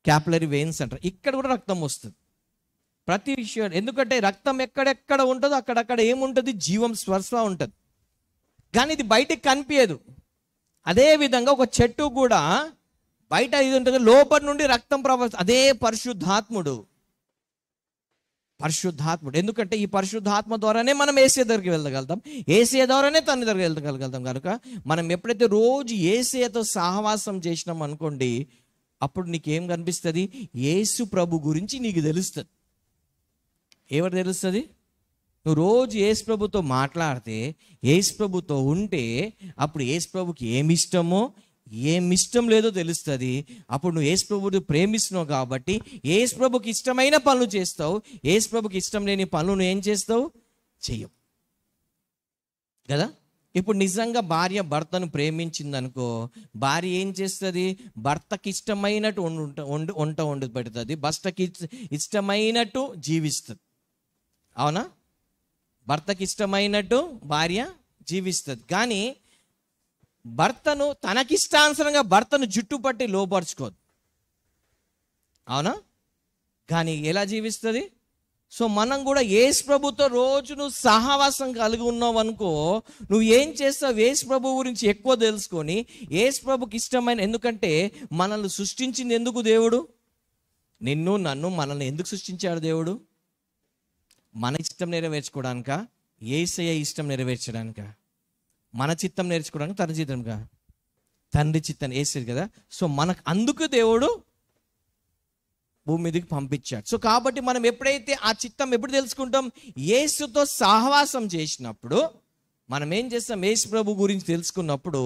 క్యాపులరీ వెయిన్స్ అంటారు ఇక్కడ కూడా రక్తం వస్తుంది ప్రతి విషయం ఎందుకంటే రక్తం ఎక్కడెక్కడ ఉంటుందో అక్కడక్కడ ఏముంటుంది జీవం స్వర్శ ఉంటుంది కానీ ఇది బయటికి కనిపించదు అదేవిధంగా ఒక చెట్టు కూడా బయట ఇది ఉంటుంది లోపల నుండి రక్తం ప్రవ అదే పరిశుద్ధాత్ముడు పరిశుద్ధాత్ముడు ఎందుకంటే ఈ పరిశుద్ధాత్మ ద్వారానే మనం ఏసే దగ్గరికి వెళ్ళగలుగుతాం ఏసే ద్వారానే తన దగ్గర వెళ్ళగలుగుతాం కనుక మనం ఎప్పుడైతే రోజు ఏసేతో సహవాసం చేసినాం అనుకోండి అప్పుడు నీకేం కనిపిస్తుంది ఏసు ప్రభు గురించి నీకు తెలుస్తుంది ఏమని తెలుస్తుంది నువ్వు రోజు ఏసు ప్రభుతో మాట్లాడితే ఏసు ప్రభుతో ఉంటే అప్పుడు ఏసు ప్రభుకి ఏమి ఇష్టమో ఇష్టం లేదో తెలుస్తుంది అప్పుడు నువ్వు ఏసు ప్రభుని ప్రేమిస్తున్నావు కాబట్టి ఏసు ప్రభుకి ఇష్టమైన పనులు చేస్తావు ఏసు ప్రభుకి ఇష్టం లేని పనులు నువ్వు ఏం చేస్తావు చెయ్యవు కదా ఇప్పుడు నిజంగా భార్య భర్తను ప్రేమించిందనుకో భార్య ఏం చేస్తుంది భర్తకి ఇష్టమైనట్టు వంట వండు వంట వండు పెడుతుంది భర్తకి ఇష్టమైనట్టు జీవిస్తుంది అవునా భర్తకి ఇష్టమైనట్టు భార్య జీవిస్తుంది కానీ భర్తను తనకిష్టానుసరంగా భర్తను జుట్టు పట్టి లోపరుచుకోదు అవునా కానీ ఎలా జీవిస్తుంది సో మనం కూడా ఏసు ప్రభుతో రోజు నువ్వు సహవాసం కలిగి ఉన్నావు అనుకో నువ్వు ఏం చేస్తావు ఏసు ప్రభు గురించి ఎక్కువ తెలుసుకొని ఏసు ప్రభుకి ఇష్టమైన ఎందుకంటే మనల్ని సృష్టించింది ఎందుకు దేవుడు నిన్ను నన్ను మనల్ని ఎందుకు సృష్టించాడు దేవుడు మన ఇష్టం నెరవేర్చుకోవడానిక ఏసయ్య ఇష్టం నెరవేర్చడానికా మన చిత్తం నేర్చుకోవడానికి తన చిత్తంగా తండ్రి చిత్తాన్ని వేసేది కదా సో మనకు అందుకు దేవుడు భూమి మీదకి పంపించాడు సో కాబట్టి మనం ఎప్పుడైతే ఆ చిత్తం ఎప్పుడు తెలుసుకుంటాం యేసుతో సహవాసం చేసినప్పుడు మనం ఏం చేస్తాం యేసు ప్రభు గురించి తెలుసుకున్నప్పుడు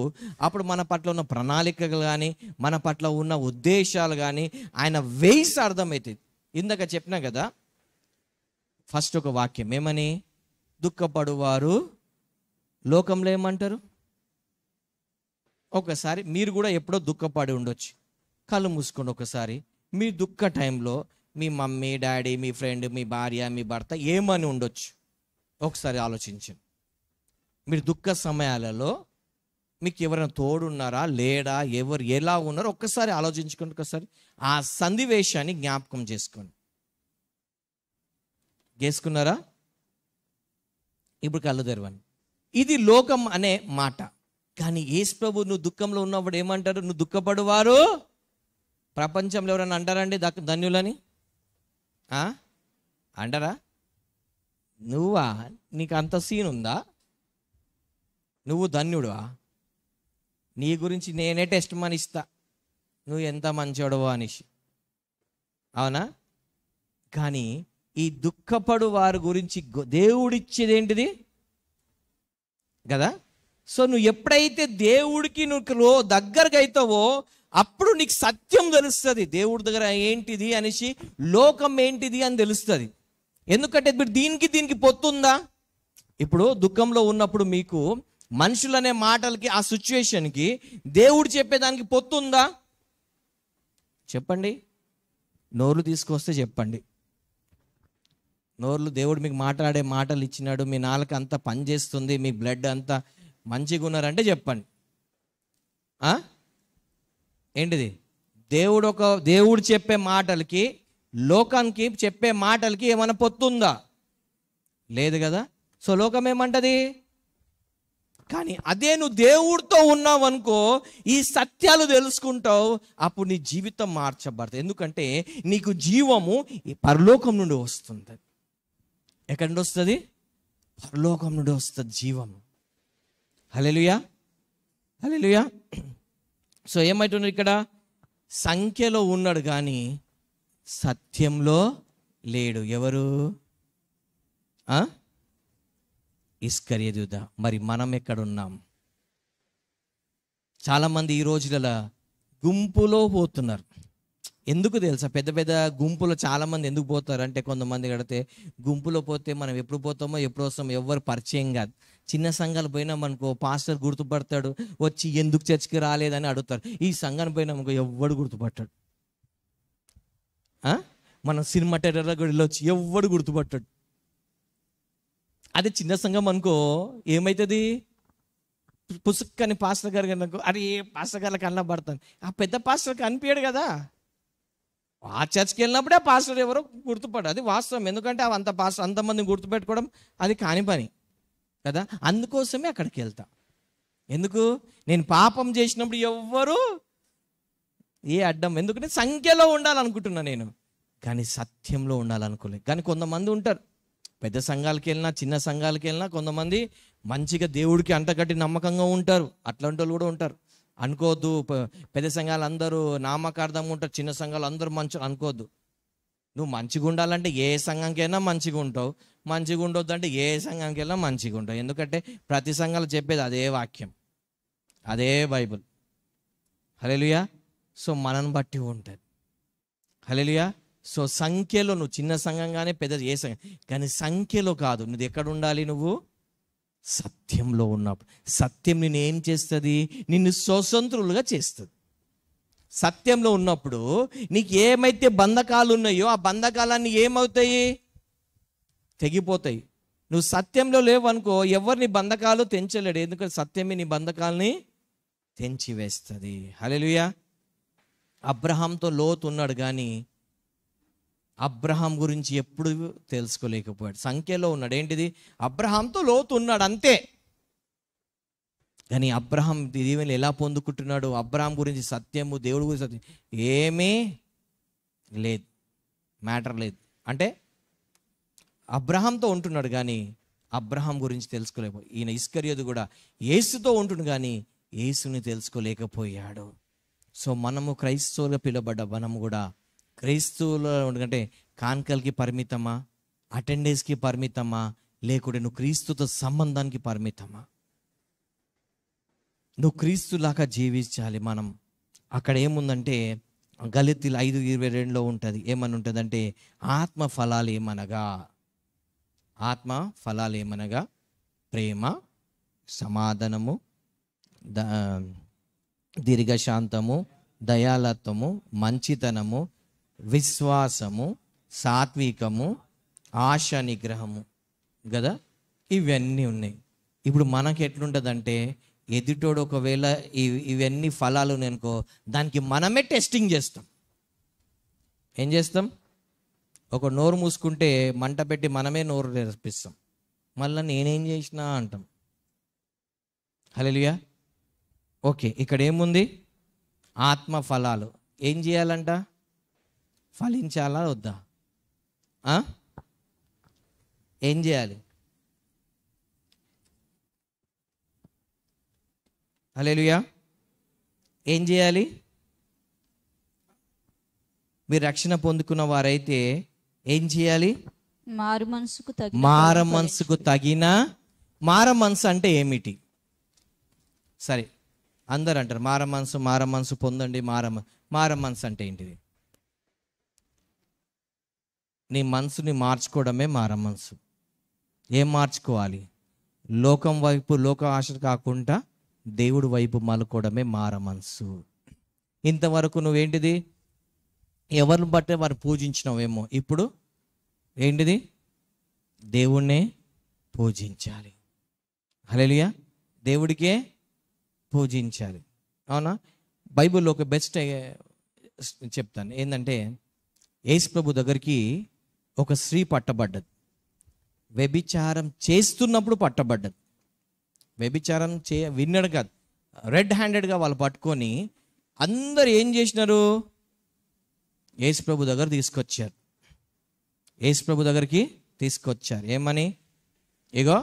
అప్పుడు మన పట్ల ఉన్న ప్రణాళికలు కానీ మన పట్ల ఉన్న ఉద్దేశాలు కానీ ఆయన వేసి అర్థమవుతుంది ఇందాక చెప్పినా కదా ఫస్ట్ ఒక వాక్యం ఏమని దుఃఖపడువారు లోకంలో ఏమంటారు ఒకసారి మీరు కూడా ఎప్పుడో దుఃఖపడి ఉండొచ్చు కళ్ళు మూసుకోండి ఒకసారి మీ దుఃఖ టైంలో మీ మమ్మీ డాడీ మీ ఫ్రెండ్ మీ భార్య మీ భర్త ఏమని ఉండొచ్చు ఒకసారి ఆలోచించండి మీరు దుఃఖ సమయాలలో మీకు ఎవరైనా తోడున్నారా లేడా ఎవరు ఎలా ఉన్నారో ఒక్కసారి ఆలోచించుకోండి ఒకసారి ఆ సన్నివేశాన్ని జ్ఞాపకం చేసుకోండి గేసుకున్నారా ఇప్పుడు కళ్ళు తెరవండి ఇది లోకం అనే మాట కానీ యేసు ప్రభు నువ్వు దుఃఖంలో ఉన్నప్పుడు ఏమంటారు నువ్వు దుఃఖపడువారు ప్రపంచంలో ఎవరైనా అంటారండి ధన్యులని అంటారా నువ్వా నీకు అంత సీన్ ఉందా నువ్వు ధన్యుడువా నీ గురించి నేనే టెస్ట్ మనిస్తా నువ్వు ఎంత మంచోడవు అనేసి అవునా కానీ ఈ దుఃఖపడు వారి గురించి దేవుడిచ్చేది ఏంటిది కదా సో నువ్వు ఎప్పుడైతే దేవుడికి నువ్వు దగ్గరగా అవుతావో అప్పుడు నీకు సత్యం తెలుస్తుంది దేవుడి దగ్గర ఏంటిది అనేసి లోకం ఏంటిది అని తెలుస్తుంది ఎందుకంటే ఇప్పుడు దీనికి దీనికి పొత్తుందా ఇప్పుడు దుఃఖంలో ఉన్నప్పుడు మీకు మనుషులనే మాటలకి ఆ సిచ్యువేషన్కి దేవుడు చెప్పేదానికి పొత్తుందా చెప్పండి నోరు తీసుకొస్తే చెప్పండి నోర్లు దేవుడు మీకు మాట్లాడే మాటలు ఇచ్చినాడు మీ నాలుక అంతా పనిచేస్తుంది మీ బ్లడ్ అంతా మంచిగా ఉన్నారంటే చెప్పండి ఏంటిది దేవుడు ఒక దేవుడు చెప్పే మాటలకి లోకానికి చెప్పే మాటలకి ఏమైనా పొత్తుందా లేదు కదా సో లోకం ఏమంటది కానీ అదే నువ్వు దేవుడితో ఉన్నావు అనుకో ఈ సత్యాలు తెలుసుకుంటావు అప్పుడు నీ జీవితం మార్చబడతాయి ఎందుకంటే నీకు జీవము ఈ పరలోకం నుండి వస్తుంది ఎక్కడి నుండి వస్తుంది పరలోకం నుండి వస్తుంది జీవం హలెలుయా హలెలుయా సో ఏమైతుంది ఇక్కడ సంఖ్యలో ఉన్నాడు కానీ సత్యంలో లేడు ఎవరు ఇస్కర్యదుద మరి మనం ఎక్కడ ఉన్నాం చాలామంది ఈ రోజులలో గుంపులో పోతున్నారు ఎందుకు తెలుసా పెద్ద పెద్ద గుంపులో చాలామంది ఎందుకు పోతారు అంటే కొంతమంది కడితే గుంపులో పోతే మనం ఎప్పుడు పోతామో ఎప్పుడు వస్తామో ఎవరు పరిచయం కాదు చిన్న సంఘాలు మనకో పాస్టర్ గుర్తుపడతాడు వచ్చి ఎందుకు చర్చికి రాలేదని అడుగుతారు ఈ సంఘానికి మనకు ఎవడు గుర్తుపట్టాడు మనం సినిమా థియేటర్లో గుడిలో వచ్చి ఎవడు గుర్తుపట్టాడు అదే చిన్న సంఘం అనుకో ఏమవుతుంది పుసుక్కని పాస్టర్ గారు అనుకో అరే పాస్టర్ గారికి అన్న పడతాను ఆ పెద్ద పాస్టర్ అనిపించాడు కదా ఆ చర్చ్కి వెళ్ళినప్పుడే పాస్టర్ ఎవరో గుర్తుపడదు అది వాస్తవం ఎందుకంటే అంత పాస్టర్ అంతమందిని గుర్తుపెట్టుకోవడం అది కాని పని కదా అందుకోసమే అక్కడికి వెళ్తా ఎందుకు నేను పాపం చేసినప్పుడు ఎవ్వరు ఏ అడ్డం ఎందుకంటే సంఖ్యలో ఉండాలనుకుంటున్నా నేను కానీ సత్యంలో ఉండాలనుకోలేదు కానీ కొంతమంది ఉంటారు పెద్ద సంఘాలకి వెళ్ళినా చిన్న సంఘాలకి వెళ్ళినా కొంతమంది మంచిగా దేవుడికి అంటగట్టి నమ్మకంగా ఉంటారు అట్లాంటి వాళ్ళు కూడా ఉంటారు అనుకోవద్దు పెద్ద సంఘాలు అందరూ నామకార్థం ఉంటారు చిన్న సంఘాలు అందరూ మంచి అనుకోవద్దు నువ్వు మంచిగా ఉండాలంటే ఏ సంఘంకైనా మంచిగా ఉంటావు మంచిగా ఉండొద్దు అంటే ఏ సంఘంకైనా మంచిగా ఉంటావు ఎందుకంటే ప్రతి సంఘాలు చెప్పేది అదే వాక్యం అదే బైబుల్ హలేలుయా సో మనను బట్టి ఉంటుంది హలేలుయా సో సంఖ్యలో నువ్వు చిన్న సంఘం కానీ పెద్ద ఏ సంఘం కానీ సంఖ్యలో కాదు నువ్వు ఎక్కడ ఉండాలి నువ్వు సత్యంలో ఉన్నప్పుడు సత్యం నేను ఏం చేస్తుంది నిన్ను స్వతంత్రులుగా చేస్తుంది సత్యంలో ఉన్నప్పుడు నీకు ఏమైతే బంధకాలు ఉన్నాయో ఆ బంధకాలన్నీ ఏమవుతాయి తెగిపోతాయి నువ్వు సత్యంలో లేవనుకో ఎవరిని బంధకాలు తెంచలేడు ఎందుకంటే సత్యమే నీ బంధకాలని తెంచివేస్తుంది హలెలుయా అబ్రహాంతో లోతు ఉన్నాడు కానీ అబ్రహాం గురించి ఎప్పుడు తెలుసుకోలేకపోయాడు సంఖ్యలో ఉన్నాడు ఏంటిది అబ్రహాంతో లోతు ఉన్నాడు అంతే కానీ అబ్రహాం దీవెని ఎలా పొందుకుంటున్నాడు అబ్రహాం గురించి సత్యము దేవుడు గురించి సత్యం ఏమీ లేదు మ్యాటర్ లేదు అంటే అబ్రహాంతో ఉంటున్నాడు కానీ అబ్రహాం గురించి తెలుసుకోలేకపో ఈయన ఇస్కర్యదు కూడా ఏసుతో ఉంటుంది కానీ ఏసుని తెలుసుకోలేకపోయాడు సో మనము క్రైస్తవులుగా పిలువబడ్డ మనం కూడా క్రైస్తవులో ఎందుకంటే కాన్కల్కి పరిమితమా అటెండెన్స్కి పరిమితమా లేకుంటే నువ్వు క్రీస్తుతో సంబంధానికి పరిమితమా నువ్వు క్రీస్తులాగా జీవించాలి మనం అక్కడ ఏముందంటే గలితీలు ఐదు ఇరవై రెండులో ఉంటుంది ఏమని ఉంటుందంటే ఆత్మ ఫలాలు ఏమనగా ఆత్మ ఫలాలు ఏమనగా ప్రేమ సమాధానము ద దీర్ఘశాంతము దయాలత్వము మంచితనము విశ్వాసము సాత్వికము ఆశ నిగ్రహము కదా ఇవన్నీ ఉన్నాయి ఇప్పుడు మనకి ఎట్లుంటుందంటే ఎదుటోడు ఒకవేళ ఇవన్నీ ఫలాలు నేనుకో దానికి మనమే టెస్టింగ్ చేస్తాం ఏం చేస్తాం ఒక నోరు మూసుకుంటే మంట పెట్టి మనమే నోరు నేర్పిస్తాం మళ్ళీ నేనేం చేసినా అంటాం హలోయా ఓకే ఇక్కడ ఏముంది ఆత్మ ఫలాలు ఏం చేయాలంట ఫలించాలా వద్దా ఏం చేయాలి అలేలుయా ఏం చేయాలి మీరు రక్షణ పొందుకున్న వారైతే ఏం చేయాలి మారు మనసుకు మార మనసుకు తగిన మార మనసు అంటే ఏమిటి సరే అందరు అంటారు మార మనసు మార మనసు పొందండి మార మార మనసు అంటే ఏంటిది నీ మనసుని మార్చుకోవడమే మార మనసు ఏం మార్చుకోవాలి లోకం వైపు లోక ఆశ కాకుండా దేవుడి వైపు మలుకోవడమే మార మనసు ఇంతవరకు నువ్వేంటిది ఎవరిని బట్టే వారు పూజించినావేమో ఇప్పుడు ఏంటిది దేవుణ్ణే పూజించాలి హలేలియా దేవుడికే పూజించాలి అవునా బైబిల్లో ఒక బెస్ట్ చెప్తాను ఏంటంటే యేసు ప్రభు దగ్గరికి ఒక స్త్రీ పట్టబడ్డది వ్యభిచారం చేస్తున్నప్పుడు పట్టబడ్డది వ్యభిచారం చే విన్నడు కాదు రెడ్ హ్యాండెడ్గా వాళ్ళు పట్టుకొని అందరు ఏం చేసినారు ప్రభు దగ్గర తీసుకొచ్చారు ప్రభు దగ్గరికి తీసుకొచ్చారు ఏమని ఇగో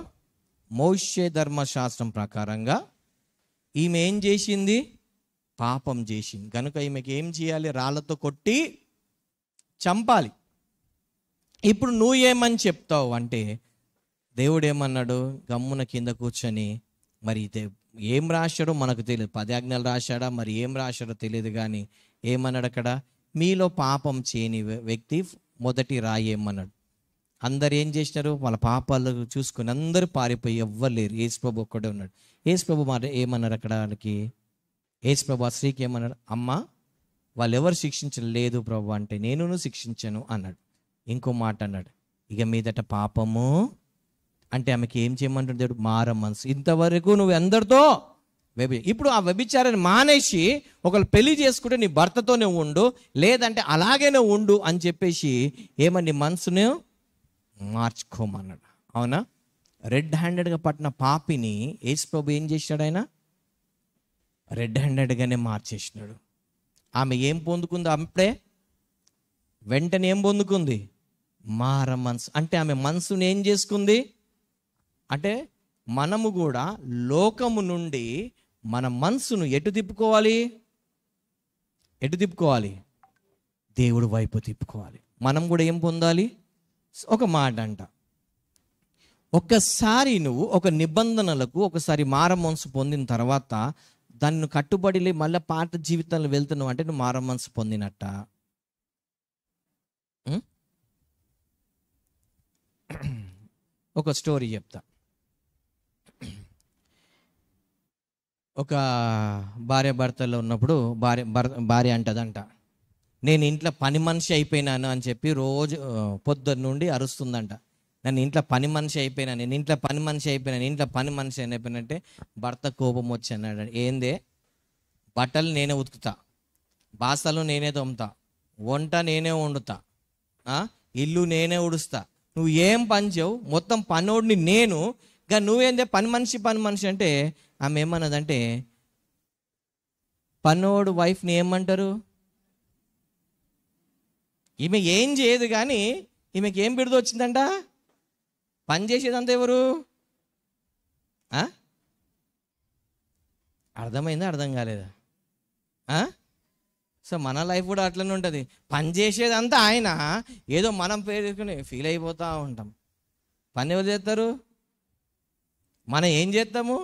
మౌష్య ధర్మశాస్త్రం ప్రకారంగా ఈమె ఏం చేసింది పాపం చేసింది కనుక ఈమెకి ఏం చేయాలి రాళ్ళతో కొట్టి చంపాలి ఇప్పుడు నువ్వు ఏమని చెప్తావు అంటే దేవుడు ఏమన్నాడు గమ్మున కింద కూర్చొని మరి ఏం రాశాడో మనకు తెలియదు పదాజ్ఞలు రాశాడా మరి ఏం రాశాడో తెలియదు కానీ ఏమన్నాడు అక్కడ మీలో పాపం చేయని వ్యక్తి మొదటి రాయి ఏమన్నాడు అందరు ఏం చేసినారు వాళ్ళ పాపాలు చూసుకుని అందరూ పారిపోయి ఎవ్వరు యేసు ప్రభు ఒక్కడే ఉన్నాడు ప్రభు మరి ఏమన్నారు అక్కడ వాళ్ళకి ప్రభు ఆ స్త్రీకి ఏమన్నాడు అమ్మ వాళ్ళెవరు శిక్షించలేదు ప్రభు అంటే నేను శిక్షించను అన్నాడు ఇంకో మాట అన్నాడు ఇక మీదట పాపము అంటే ఆమెకి ఏం చేయమంటాడు దేవుడు మార మనసు ఇంతవరకు నువ్వు అందరితో వ్యభి ఇప్పుడు ఆ వ్యభిచారాన్ని మానేసి ఒకళ్ళు పెళ్లి చేసుకుంటే నీ భర్తతోనే ఉండు లేదంటే అలాగేనే ఉండు అని చెప్పేసి ఏమని నీ మనసును మార్చుకోమన్నాడు అవునా రెడ్ హ్యాండెడ్గా పట్టిన పాపిని ప్రభు ఏం చేసినాడు ఆయన రెడ్ హ్యాండెడ్గానే మార్చేసినాడు ఆమె ఏం పొందుకుందో అప్పుడే వెంటనే ఏం పొందుకుంది మార మనసు అంటే ఆమె మనసును ఏం చేసుకుంది అంటే మనము కూడా లోకము నుండి మన మనసును ఎటు తిప్పుకోవాలి ఎటు తిప్పుకోవాలి దేవుడు వైపు తిప్పుకోవాలి మనం కూడా ఏం పొందాలి ఒక మాట అంట ఒక్కసారి నువ్వు ఒక నిబంధనలకు ఒకసారి మార మనసు పొందిన తర్వాత దాన్ని కట్టుబడి మళ్ళీ పాత జీవితంలో వెళ్తున్నావు అంటే నువ్వు మార మనసు పొందినట్ట Hmm? ఒక స్టోరీ చెప్తా ఒక భార్య భర్తలో ఉన్నప్పుడు భార్య భార్య అంటదంట నేను ఇంట్లో పని మనిషి అయిపోయినాను అని చెప్పి రోజు పొద్దున్న నుండి అరుస్తుందంట నన్ను ఇంట్లో పని మనిషి అయిపోయినా నేను ఇంట్లో పని మనిషి అయిపోయినా ఇంట్లో పని మనిషి అయిపోయినంటే భర్త కోపం వచ్చి అన్నాడు ఏందే బట్టలు నేనే ఉతుకుతా బాసలు నేనే తోముతా వంట నేనే వండుతా ఇల్లు నేనే ఉడుస్తా నువ్వు ఏం పని చేయవు మొత్తం పనోడిని నేను ఇంకా నువ్వేందే పని మనిషి పని మనిషి అంటే ఆమె ఏమన్నదంటే పన్నోడు వైఫ్ని ఏమంటారు ఈమె ఏం చేయదు కానీ ఈమెకి ఏం బిడుదు వచ్చిందంట పని చేసేదంతా ఎవరు అర్థమైందా అర్థం కాలేదా సో మన లైఫ్ కూడా అట్లనే ఉంటుంది పని చేసేదంతా ఆయన ఏదో మనం పేరుకుని ఫీల్ అయిపోతూ ఉంటాం పని ఎవరు చేస్తారు మనం ఏం చేస్తాము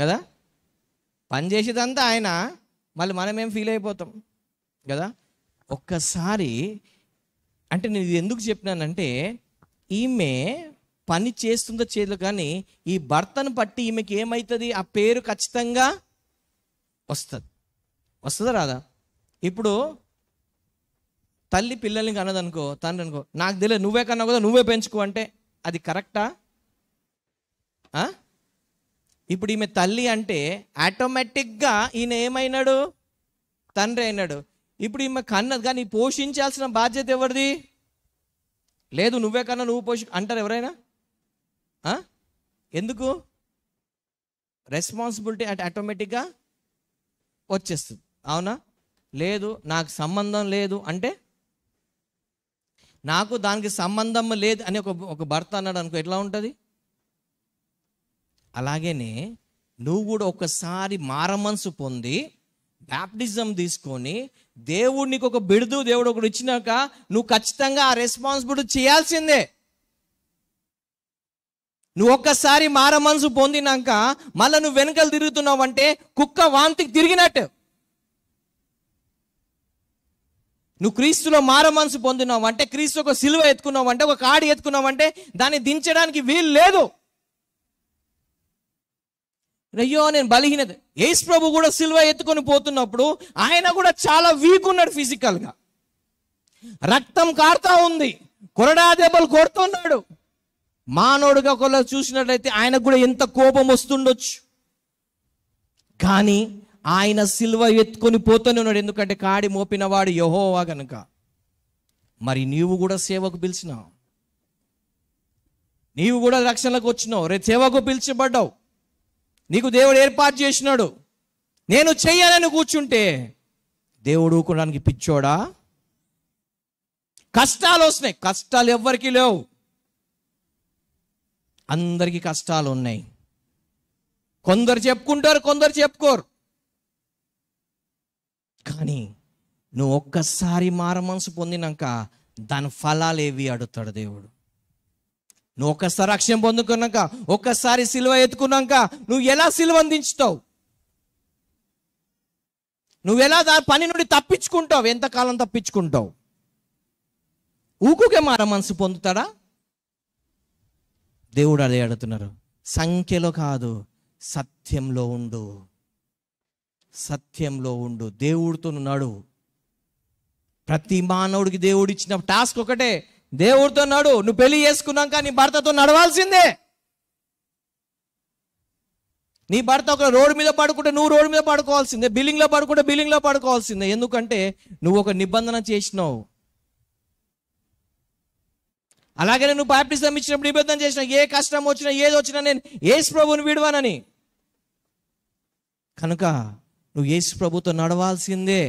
కదా పని చేసేదంతా ఆయన మళ్ళీ మనం ఏం ఫీల్ అయిపోతాం కదా ఒక్కసారి అంటే నేను ఇది ఎందుకు చెప్పినానంటే ఈమె పని చేస్తుందో చేయదు కానీ ఈ భర్తను పట్టి ఈమెకి ఏమవుతుంది ఆ పేరు ఖచ్చితంగా వస్తుంది వస్తుందా రాదా ఇప్పుడు తల్లి పిల్లల్ని కన్నదనుకో తండ్రి అనుకో నాకు తెలియదు నువ్వే కన్నా కదా నువ్వే పెంచుకో అంటే అది కరెక్టా ఇప్పుడు ఈమె తల్లి అంటే ఆటోమేటిక్గా ఈయన ఏమైనాడు తండ్రి అయినాడు ఇప్పుడు ఈమె కన్నది కానీ పోషించాల్సిన బాధ్యత ఎవరిది లేదు నువ్వే కన్నా నువ్వు పోషి అంటారు ఎవరైనా ఎందుకు రెస్పాన్సిబిలిటీ అంటే ఆటోమేటిక్గా వచ్చేస్తుంది అవునా లేదు నాకు సంబంధం లేదు అంటే నాకు దానికి సంబంధం లేదు అని ఒక ఒక భర్త అన్నాడు అనుకో ఎట్లా ఉంటుంది అలాగేనే నువ్వు కూడా ఒకసారి మారమనసు పొంది బ్యాప్టిజం తీసుకొని దేవుడు నీకు ఒక బిడుదు దేవుడు ఒకడు ఇచ్చినాక నువ్వు ఖచ్చితంగా ఆ రెస్పాన్సిబిలిటీ చేయాల్సిందే నువ్వు ఒక్కసారి మారమనసు పొందినాక మళ్ళీ నువ్వు వెనుకలు తిరుగుతున్నావు అంటే కుక్క వాంతికి తిరిగినట్టు నువ్వు క్రీస్తులో మార మనసు పొందినావు అంటే క్రీస్తు ఒక సిలువ ఎత్తుకున్నావు అంటే ఒక కాడి ఎత్తుకున్నావు అంటే దాన్ని దించడానికి వీలు లేదు అయ్యో నేను బలహీనత ఏస్ ప్రభు కూడా సిలువ ఎత్తుకొని పోతున్నప్పుడు ఆయన కూడా చాలా వీక్ ఉన్నాడు ఫిజికల్గా రక్తం కారుతా ఉంది కొరడా దెబ్బలు కొడుతున్నాడు మానవుడిగా ఒకళ్ళు చూసినట్లయితే ఆయనకు కూడా ఎంత కోపం వస్తుండొచ్చు కానీ ఆయన సిల్వ ఎత్తుకొని పోతూనే ఉన్నాడు ఎందుకంటే కాడి మోపినవాడు యహోవా గనుక మరి నీవు కూడా సేవకు పిలిచినావు నీవు కూడా రక్షణలకు వచ్చినావు రేపు సేవకు పిలిచిబడ్డావు నీకు దేవుడు ఏర్పాటు చేసినాడు నేను చెయ్యాలని కూర్చుంటే దేవుడు ఊకోడానికి పిచ్చోడా కష్టాలు వస్తున్నాయి కష్టాలు ఎవ్వరికీ లేవు అందరికీ కష్టాలు ఉన్నాయి కొందరు చెప్పుకుంటారు కొందరు చెప్పుకోరు కానీ నువ్వు ఒక్కసారి మారమనసు పొందినాక దాని ఫలాలు ఏవి అడుగుతాడు దేవుడు నువ్వు ఒక్కసారి అక్షయం పొందుకున్నాక ఒక్కసారి సిలువ ఎత్తుకున్నాక నువ్వు ఎలా సిలువ అందించుతావు నువ్వు ఎలా దాని పని నుండి తప్పించుకుంటావు ఎంతకాలం తప్పించుకుంటావు ఊకుకే మార మనసు పొందుతాడా దేవుడు అదే అడుగుతున్నారు సంఖ్యలో కాదు సత్యంలో ఉండు సత్యంలో ఉండు దేవుడితో నడు ప్రతి మానవుడికి దేవుడు ఇచ్చిన టాస్క్ ఒకటే దేవుడితో నడు నువ్వు పెళ్లి చేసుకున్నాక నీ భర్తతో నడవాల్సిందే నీ భర్త ఒక రోడ్డు మీద పడుకుంటే నువ్వు రోడ్డు మీద పడుకోవాల్సిందే బిల్లింగ్లో పడుకుంటే బిల్లింగ్లో పడుకోవాల్సిందే ఎందుకంటే నువ్వు ఒక నిబంధన చేసినావు అలాగే నువ్వు బాప్టిజం ఇచ్చినప్పుడు నిబంధన చేసిన ఏ కష్టం వచ్చినా ఏది వచ్చినా నేను ఏ ప్రభుని విడవానని కనుక నువ్వు యేసు ప్రభుతో నడవాల్సిందే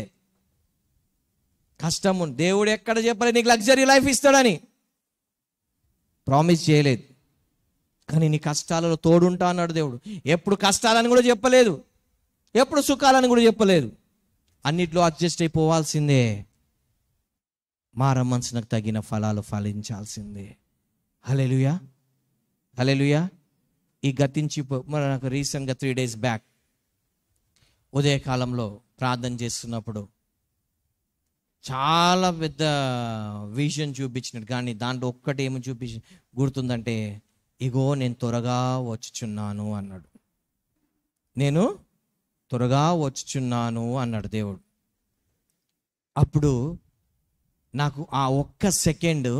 కష్టము దేవుడు ఎక్కడ చెప్పలేదు నీకు లగ్జరీ లైఫ్ ఇస్తాడని ప్రామిస్ చేయలేదు కానీ నీ కష్టాలలో తోడుంటా అన్నాడు దేవుడు ఎప్పుడు కష్టాలని కూడా చెప్పలేదు ఎప్పుడు సుఖాలని కూడా చెప్పలేదు అన్నిట్లో అడ్జస్ట్ అయిపోవాల్సిందే మార మనసునకు తగిన ఫలాలు ఫలించాల్సిందే హలెలుయా హలెలుయా ఈ గతించి మరి నాకు రీసెంట్గా త్రీ డేస్ బ్యాక్ ఉదయకాలంలో ప్రార్థన చేస్తున్నప్పుడు చాలా పెద్ద విజన్ చూపించినట్టు కానీ దాంట్లో ఒక్కటి ఏమి చూపించి గుర్తుందంటే ఇగో నేను త్వరగా వచ్చుచున్నాను అన్నాడు నేను త్వరగా వచ్చుచున్నాను అన్నాడు దేవుడు అప్పుడు నాకు ఆ ఒక్క సెకండ్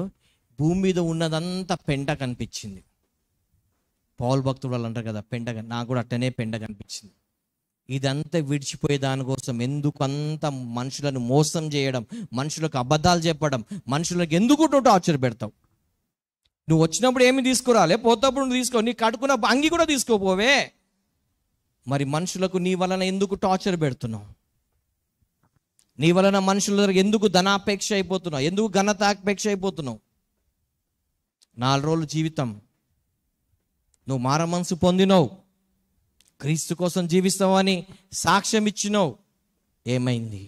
భూమి మీద ఉన్నదంతా పెంట కనిపించింది పౌల్ భక్తుడు వాళ్ళు అంటారు కదా పెంట నాకు కూడా అట్టనే పెండ కనిపించింది ఇదంతా విడిచిపోయే దానికోసం ఎందుకు అంత మనుషులను మోసం చేయడం మనుషులకు అబద్ధాలు చెప్పడం మనుషులకు ఎందుకు నువ్వు టార్చర్ పెడతావు నువ్వు వచ్చినప్పుడు ఏమి తీసుకురాలే పోతప్పుడు నువ్వు తీసుకో నీ కట్టుకున్న అంగి కూడా తీసుకోపోవే మరి మనుషులకు నీ వలన ఎందుకు టార్చర్ పెడుతున్నావు నీ వలన మనుషుల ఎందుకు ధనాపేక్ష అయిపోతున్నావు ఎందుకు ఘనతాపేక్ష అయిపోతున్నావు నాలుగు రోజులు జీవితం నువ్వు మార మనసు పొందినవు క్రీస్తు కోసం జీవిస్తామని సాక్ష్యం ఇచ్చినావు ఏమైంది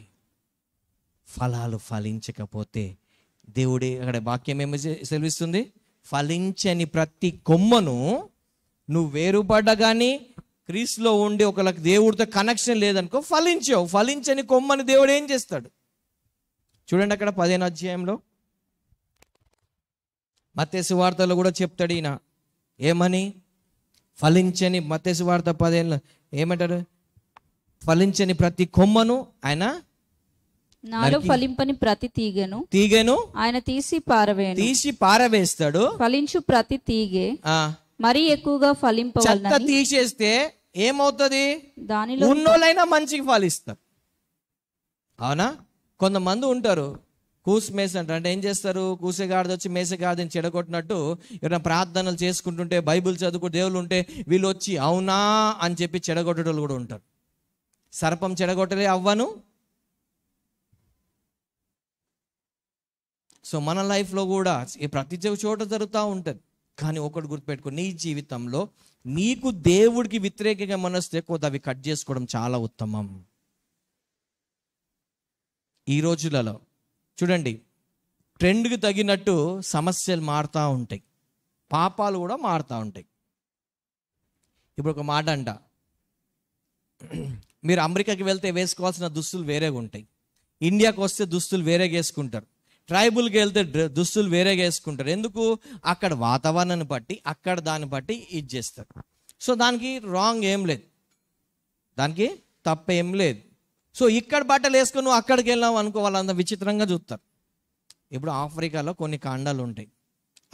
ఫలాలు ఫలించకపోతే దేవుడే అక్కడ వాక్యం ఏమి సెలవిస్తుంది ఫలించని ప్రతి కొమ్మను నువ్వు వేరుపడ్డగాని క్రీస్తులో ఉండి ఒకళ్ళకి దేవుడితో కనెక్షన్ లేదనుకో ఫలించావు ఫలించని కొమ్మని దేవుడు ఏం చేస్తాడు చూడండి అక్కడ పదిహేను అధ్యాయంలో మత్స్య వార్తలో కూడా చెప్తాడు ఈయన ఏమని ఫలించని మత్స్సు వార్త పదేళ్ళు ఏమంటారు ఫలించని ప్రతి కొమ్మను ఆయన నాలో ఫలింపని ప్రతి తీగను తీగను ఆయన తీసి పారవే తీసి పారవేస్తాడు ఫలించు ప్రతి తీగే మరి ఎక్కువగా ఫలింప తీసేస్తే ఏమవుతుంది దానిలో ఉన్నోళ్ళైనా మంచికి ఫలిస్తారు అవునా కొంతమంది ఉంటారు కూసు మేసినట్టు అంటే ఏం చేస్తారు కూసేగాడిద వచ్చి మేసగాడిదని చెడగొట్టినట్టు ఎవరైనా ప్రార్థనలు చేసుకుంటుంటే బైబిల్ చదువుకు దేవులు ఉంటే వీళ్ళు వచ్చి అవునా అని చెప్పి చెడగొట్టేటోళ్ళు కూడా ఉంటారు సర్పం చెడగొట్టలే అవ్వను సో మన లైఫ్లో కూడా ఈ ప్రతి చోట జరుగుతూ ఉంటుంది కానీ ఒకటి గుర్తుపెట్టుకో నీ జీవితంలో నీకు దేవుడికి వ్యతిరేకంగా మనస్తే కొద్ది అవి కట్ చేసుకోవడం చాలా ఉత్తమం ఈ రోజులలో చూడండి ట్రెండ్కి తగినట్టు సమస్యలు మారుతూ ఉంటాయి పాపాలు కూడా మారుతూ ఉంటాయి ఇప్పుడు ఒక మాట అంట మీరు అమెరికాకి వెళ్తే వేసుకోవాల్సిన దుస్తులు వేరేగా ఉంటాయి ఇండియాకి వస్తే దుస్తులు వేరేగా వేసుకుంటారు ట్రైబుల్కి వెళ్తే దుస్తులు వేరేగా వేసుకుంటారు ఎందుకు అక్కడ వాతావరణాన్ని బట్టి అక్కడ దాన్ని బట్టి ఇది చేస్తారు సో దానికి రాంగ్ ఏం లేదు దానికి తప్ప ఏం లేదు సో ఇక్కడ బట్టలు వేసుకుని నువ్వు అక్కడికి వెళ్ళాం అనుకో వాళ్ళంత విచిత్రంగా చూస్తారు ఇప్పుడు ఆఫ్రికాలో కొన్ని కాండాలు ఉంటాయి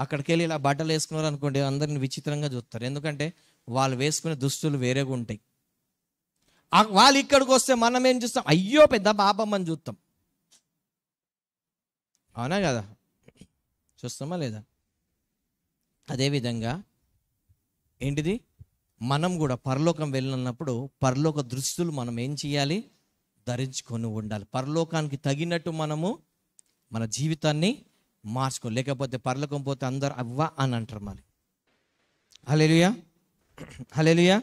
అక్కడికి వెళ్ళి ఇలా బట్టలు వేసుకున్నారు అనుకోండి అందరిని విచిత్రంగా చూస్తారు ఎందుకంటే వాళ్ళు వేసుకునే దుస్తులు వేరేగా ఉంటాయి వాళ్ళు ఇక్కడికి వస్తే మనం ఏం చూస్తాం అయ్యో పెద్ద పాపం చూస్తాం అవునా కదా చూస్తామా లేదా అదేవిధంగా ఏంటిది మనం కూడా పరలోకం వెళ్ళినప్పుడు పరలోక దృష్టిలు మనం ఏం చేయాలి ధరించుకొని ఉండాలి పరలోకానికి తగినట్టు మనము మన జీవితాన్ని మార్చుకో లేకపోతే పరలోకం పోతే అందరు అవ్వా అని అంటారు మరి హలేలుయా హలేలుయా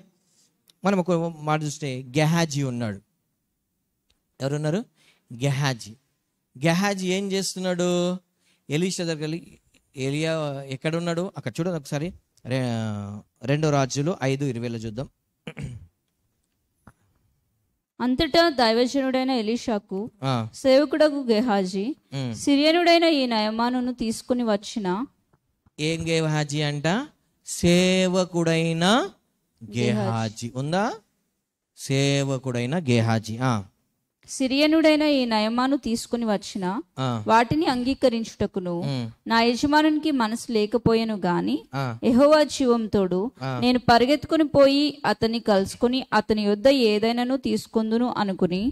మనం ఒక మాట చూస్తే గెహాజీ ఉన్నాడు ఎవరున్నారు గెహాజీ గెహాజీ ఏం చేస్తున్నాడు ఎలీషా దగ్గర ఎలియా ఎక్కడున్నాడు అక్కడ చూడండి ఒకసారి రెండో రాజులు ఐదు ఇరవైలో చూద్దాం అంతటా దైవజనుడైన ఎలీషాకు సేవకుడకు గెహాజీ సిరియనుడైన ఈ నయమానును తీసుకుని వచ్చిన ఏం గెహాజీ అంట సేవకుడైన గెహాజీ ఉందా సేవకుడైన గెహాజీ సిరియనుడైన ఈ నయమాను తీసుకుని వచ్చిన వాటిని అంగీకరించుటకును నా యజమానునికి మనసు లేకపోయాను గాని ఎహోవా తోడు నేను పరిగెత్తుకుని పోయి అతన్ని కలుసుకుని అతని యొద్ద ఏదైనాను తీసుకుందును అనుకుని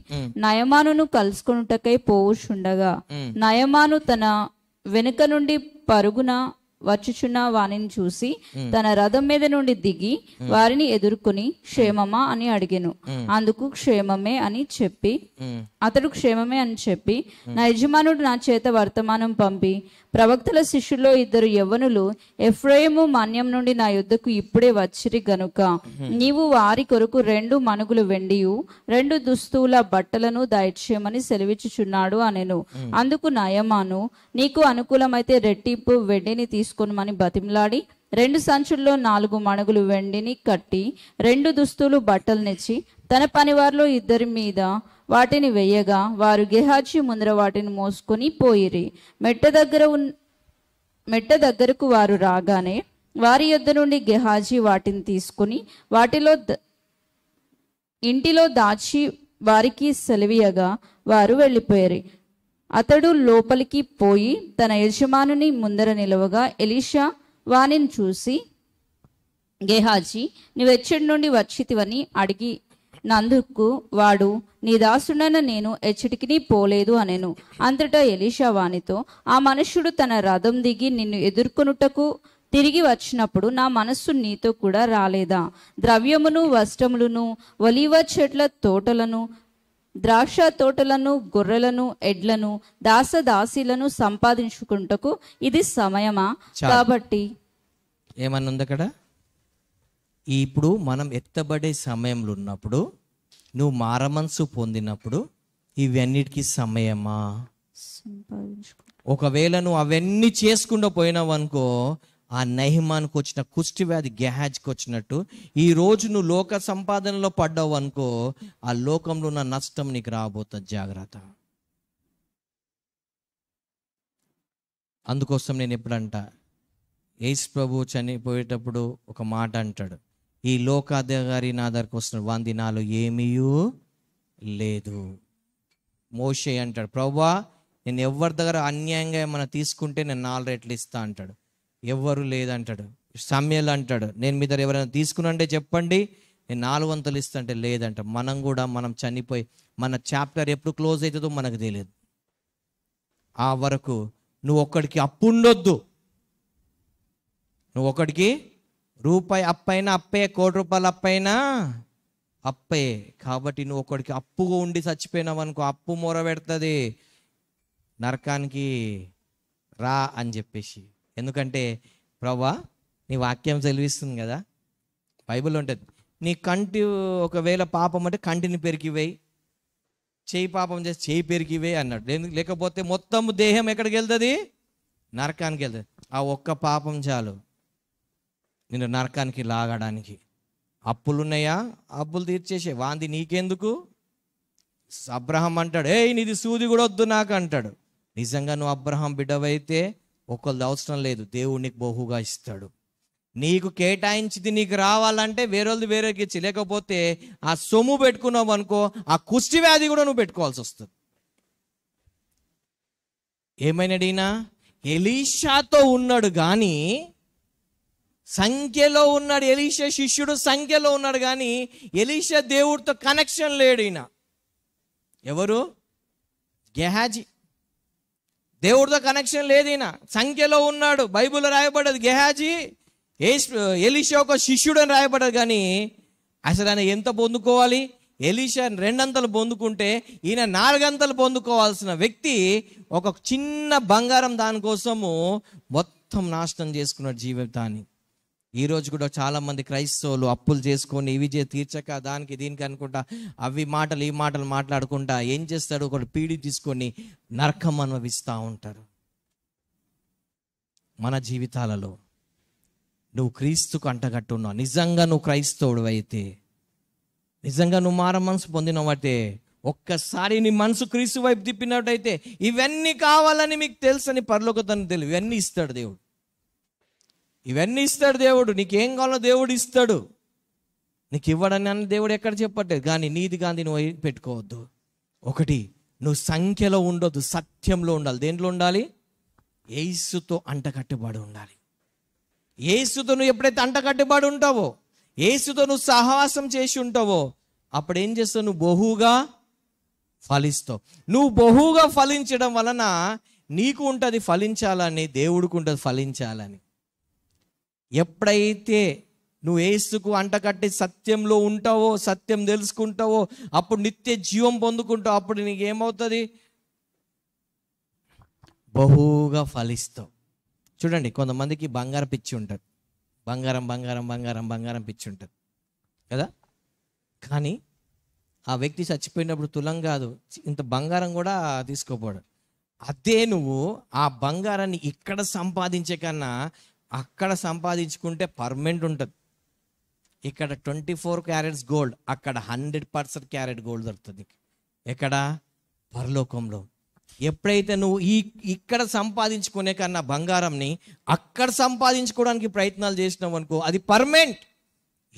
నయమానును కలుసుకునుటకై పోవుచుండగా నయమాను తన వెనుక నుండి పరుగున వచ్చుచున్న వానిని చూసి తన రథం మీద నుండి దిగి వారిని ఎదుర్కొని క్షేమమా అని అడిగాను అందుకు క్షేమమే అని చెప్పి అతడు క్షేమమే అని చెప్పి నా యజమానుడు నా చేత వర్తమానం పంపి ప్రవక్తల శిష్యుల్లో ఇద్దరు యవ్వనులు ఎఫ్రయము మాన్యం నుండి నా యుద్ధకు ఇప్పుడే వచ్చిరి గనుక నీవు వారి కొరకు రెండు మనుగులు వెండియు రెండు దుస్తువుల బట్టలను దయచేయమని సెలవిచ్చుచున్నాడు అనెను అందుకు నయమాను నీకు అనుకూలమైతే రెట్టింపు వెండిని తీసుకునమని బతిమలాడి రెండు సంచుల్లో నాలుగు మణుగులు వెండిని కట్టి రెండు దుస్తులు బట్టలు నెచ్చి తన పనివారిలో ఇద్దరి మీద వాటిని వెయ్యగా వారు గెహాజీ ముందర వాటిని మోసుకొని పోయిరి మెట్ట దగ్గర ఉన్ మెట్ట దగ్గరకు వారు రాగానే వారి యొద్ద నుండి గెహాజీ వాటిని తీసుకుని వాటిలో ఇంటిలో దాచి వారికి సెలవీయగా వారు వెళ్ళిపోయారు అతడు లోపలికి పోయి తన యజమానుని ముందర నిలవగా ఎలీషా వానిని చూసి గేహాజీ నీవెచ్చడి నుండి వచ్చితివని అడిగి నందుకు వాడు నీ దాసుడన నేను ఎచ్చటికి పోలేదు అనెను అంతటా ఎలీషా వాణితో ఆ మనుష్యుడు తన రథం దిగి నిన్ను ఎదుర్కొనుటకు తిరిగి వచ్చినప్పుడు నా మనస్సు నీతో కూడా రాలేదా ద్రవ్యమును వస్త్రములను ఒలివ చెట్ల తోటలను ద్రాక్ష తోటలను గొర్రెలను ఎడ్లను దాసదాసీలను సంపాదించుకుంటకు ఇది సమయమా కాబట్టి ఏమన్నా ఉంది అక్కడ ఇప్పుడు మనం ఎత్తబడే సమయంలో ఉన్నప్పుడు నువ్వు మారమనసు పొందినప్పుడు ఇవన్నిటికీ సమయమా ఒకవేళ నువ్వు అవన్నీ చేసుకుండా పోయినావు అనుకో ఆ నహిమానికి వచ్చిన కుష్టి వ్యాధి గ్యాజ్కి వచ్చినట్టు ఈ రోజు నువ్వు లోక సంపాదనలో పడ్డావు అనుకో ఆ లోకంలో ఉన్న నష్టం నీకు రాబోతుంది జాగ్రత్త అందుకోసం నేను ఎప్పుడంట యేసు ప్రభు చనిపోయేటప్పుడు ఒక మాట అంటాడు ఈ లోకాధికారి నా దగ్గరకు వస్తున్న వంది నాలో ఏమీ లేదు మోషే అంటాడు ప్రవ్వా నేను ఎవరి దగ్గర అన్యాయంగా ఏమైనా తీసుకుంటే నేను నాలుగు రెట్లు ఇస్తా అంటాడు ఎవ్వరు లేదంటాడు సమ్యలు అంటాడు నేను మీ దగ్గర ఎవరైనా తీసుకున్నంటే చెప్పండి నేను నాలుగు వందలు ఇస్తా అంటే లేదంట మనం కూడా మనం చనిపోయి మన చాప్టర్ ఎప్పుడు క్లోజ్ అవుతుందో మనకు తెలియదు ఆ వరకు నువ్వు ఒక్కడికి అప్పు ఉండొద్దు నువ్వు ఒకడికి రూపాయి అప్పైనా అప్పే కోటి రూపాయలు అప్పైనా అప్పే కాబట్టి నువ్వు ఒకడికి అప్పుగా ఉండి చచ్చిపోయినావు అనుకో అప్పు మూర పెడుతుంది నరకానికి రా అని చెప్పేసి ఎందుకంటే ప్రభా నీ వాక్యం తెలివిస్తుంది కదా బైబిల్ ఉంటుంది నీ కంటి ఒకవేళ పాపం అంటే కంటిని పెరిగివేయి చేయి పాపం చేసి చేయి పెరిగివే అన్నాడు లేకపోతే మొత్తం దేహం ఎక్కడికి వెళ్తుంది నరకానికి వెళ్తుంది ఆ ఒక్క పాపం చాలు నిన్ను నరకానికి లాగడానికి అప్పులున్నాయా అప్పులు తీర్చేసే వాంది నీకెందుకు అబ్రహం అంటాడు ఏ నీది సూది కూడా వద్దు నాకు అంటాడు నిజంగా నువ్వు అబ్రహం బిడ్డవైతే ఒకళ్ళు అవసరం లేదు దేవుడు బహుగా ఇస్తాడు నీకు కేటాయించింది నీకు రావాలంటే వేరేది వేరేకి ఇచ్చి లేకపోతే ఆ సొమ్ము పెట్టుకున్నావు అనుకో ఆ కుష్టి వ్యాధి కూడా నువ్వు పెట్టుకోవాల్సి వస్తుంది అడిగినా ఎలీషాతో ఉన్నాడు కానీ సంఖ్యలో ఉన్నాడు ఎలీష శిష్యుడు సంఖ్యలో ఉన్నాడు కానీ ఎలీష దేవుడితో కనెక్షన్ లేడు ఈయన ఎవరు గెహాజీ దేవుడితో కనెక్షన్ లేదు ఈయన సంఖ్యలో ఉన్నాడు బైబిల్లో రాయబడ్డది గెహాజీ ఎలీష ఒక శిష్యుడు అని రాయబడ్డది కానీ అసలు ఆయన ఎంత పొందుకోవాలి ఎలీష రెండంతలు పొందుకుంటే ఈయన నాలుగంతలు పొందుకోవాల్సిన వ్యక్తి ఒక చిన్న బంగారం దానికోసము మొత్తం నాశనం చేసుకున్నాడు జీవితాన్ని ఈరోజు కూడా చాలామంది క్రైస్తవులు అప్పులు చేసుకొని ఇవి తీర్చక దానికి దీనికి అనుకుంటా అవి మాటలు ఈ మాటలు మాట్లాడుకుంటా ఏం చేస్తాడు ఒకటి పీడి తీసుకొని నరకం అనుభవిస్తూ ఉంటారు మన జీవితాలలో నువ్వు క్రీస్తుకు అంటగట్టున్నావు నిజంగా నువ్వు క్రైస్తవుడు అయితే నిజంగా నువ్వు మార మనసు పొందినవైతే ఒక్కసారి నీ మనసు క్రీస్తు వైపు తిప్పినట్టయితే ఇవన్నీ కావాలని మీకు తెలుసని పర్లోకతను తెలియదు ఇవన్నీ ఇస్తాడు దేవుడు ఇవన్నీ ఇస్తాడు దేవుడు నీకేం కావాలో దేవుడు ఇస్తాడు నీకు ఇవ్వడని అని దేవుడు ఎక్కడ చెప్పట్లేదు కానీ నీది కానీ నువ్వు పెట్టుకోవద్దు ఒకటి నువ్వు సంఖ్యలో ఉండొద్దు సత్యంలో ఉండాలి దేంట్లో ఉండాలి ఏసుతో అంటకట్టుబడి ఉండాలి ఏసుతో నువ్వు ఎప్పుడైతే అంటకట్టుబడి ఉంటావో ఏసుతో నువ్వు సహవాసం చేసి ఉంటావో అప్పుడు ఏం చేస్తావు నువ్వు బహుగా ఫలిస్తావు నువ్వు బహుగా ఫలించడం వలన నీకు ఉంటుంది ఫలించాలని దేవుడికి ఉంటుంది ఫలించాలని ఎప్పుడైతే నువ్వు ఏసుకు అంటకట్టి సత్యంలో ఉంటావో సత్యం తెలుసుకుంటావో అప్పుడు నిత్య జీవం పొందుకుంటావు అప్పుడు నీకు ఏమవుతుంది బహుగా ఫలిస్తావు చూడండి కొంతమందికి బంగారం పిచ్చి ఉంటుంది బంగారం బంగారం బంగారం బంగారం పిచ్చి ఉంటుంది కదా కానీ ఆ వ్యక్తి చచ్చిపోయినప్పుడు తులం కాదు ఇంత బంగారం కూడా తీసుకోపోడు అదే నువ్వు ఆ బంగారాన్ని ఇక్కడ సంపాదించే కన్నా అక్కడ సంపాదించుకుంటే పర్మనెంట్ ఉంటుంది ఇక్కడ ట్వంటీ ఫోర్ క్యారెట్స్ గోల్డ్ అక్కడ హండ్రెడ్ పర్సెంట్ క్యారెట్ గోల్డ్ దొరుకుతుంది ఎక్కడ పరలోకంలో ఎప్పుడైతే నువ్వు ఈ ఇక్కడ సంపాదించుకునే కన్నా బంగారంని అక్కడ సంపాదించుకోవడానికి ప్రయత్నాలు చేసినావు అనుకో అది పర్మనెంట్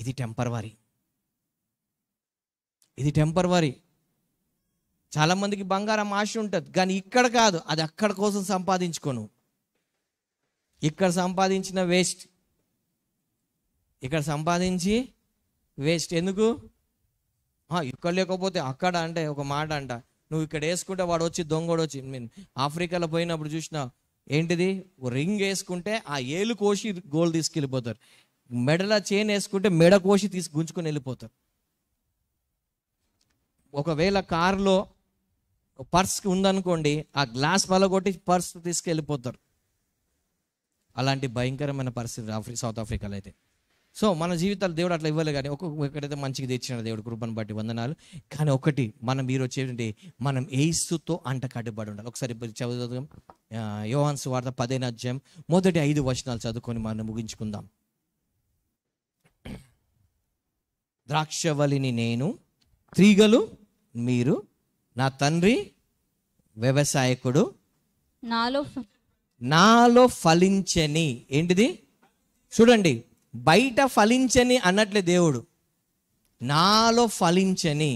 ఇది టెంపర్వరీ ఇది టెంపర్వరీ చాలామందికి బంగారం ఆశ ఉంటుంది కానీ ఇక్కడ కాదు అది అక్కడ కోసం సంపాదించుకోను ఇక్కడ సంపాదించిన వేస్ట్ ఇక్కడ సంపాదించి వేస్ట్ ఎందుకు ఇక్కడ లేకపోతే అక్కడ అంటే ఒక మాట అంట నువ్వు ఇక్కడ వేసుకుంటే వాడు వచ్చి దొంగడు వచ్చి మీన్ ఆఫ్రికాలో పోయినప్పుడు చూసిన ఏంటిది రింగ్ వేసుకుంటే ఆ ఏలు కోసి గోల్ తీసుకెళ్ళిపోతారు మెడల చైన్ వేసుకుంటే మెడ కోసి తీసి గుంజుకొని వెళ్ళిపోతారు ఒకవేళ కారులో పర్స్ ఉందనుకోండి ఆ గ్లాస్ కొట్టి పర్స్ తీసుకెళ్ళిపోతారు అలాంటి భయంకరమైన పరిస్థితి ఆఫ్రి సౌత్ ఆఫ్రికాలో అయితే సో మన జీవితాలు దేవుడు అట్లా ఇవ్వలే కానీ ఒక్కొక్కడైతే మంచిగా తెచ్చిన దేవుడు కృపను బట్టి వందనాలు కానీ ఒకటి మనం మీరు వచ్చేటువంటి మనం ఏసుతో అంట కట్టుబడి ఉండాలి ఒకసారి చదువుదాం యోహాన్స్ వార్త పదైన అధ్యాయం మొదటి ఐదు వచనాలు చదువుకొని మనం ముగించుకుందాం ద్రాక్షవలిని నేను తీగలు మీరు నా తండ్రి వ్యవసాయకుడు నాలో నాలో ఫలించని ఏంటిది చూడండి బయట ఫలించని అన్నట్లే దేవుడు నాలో ఫలించని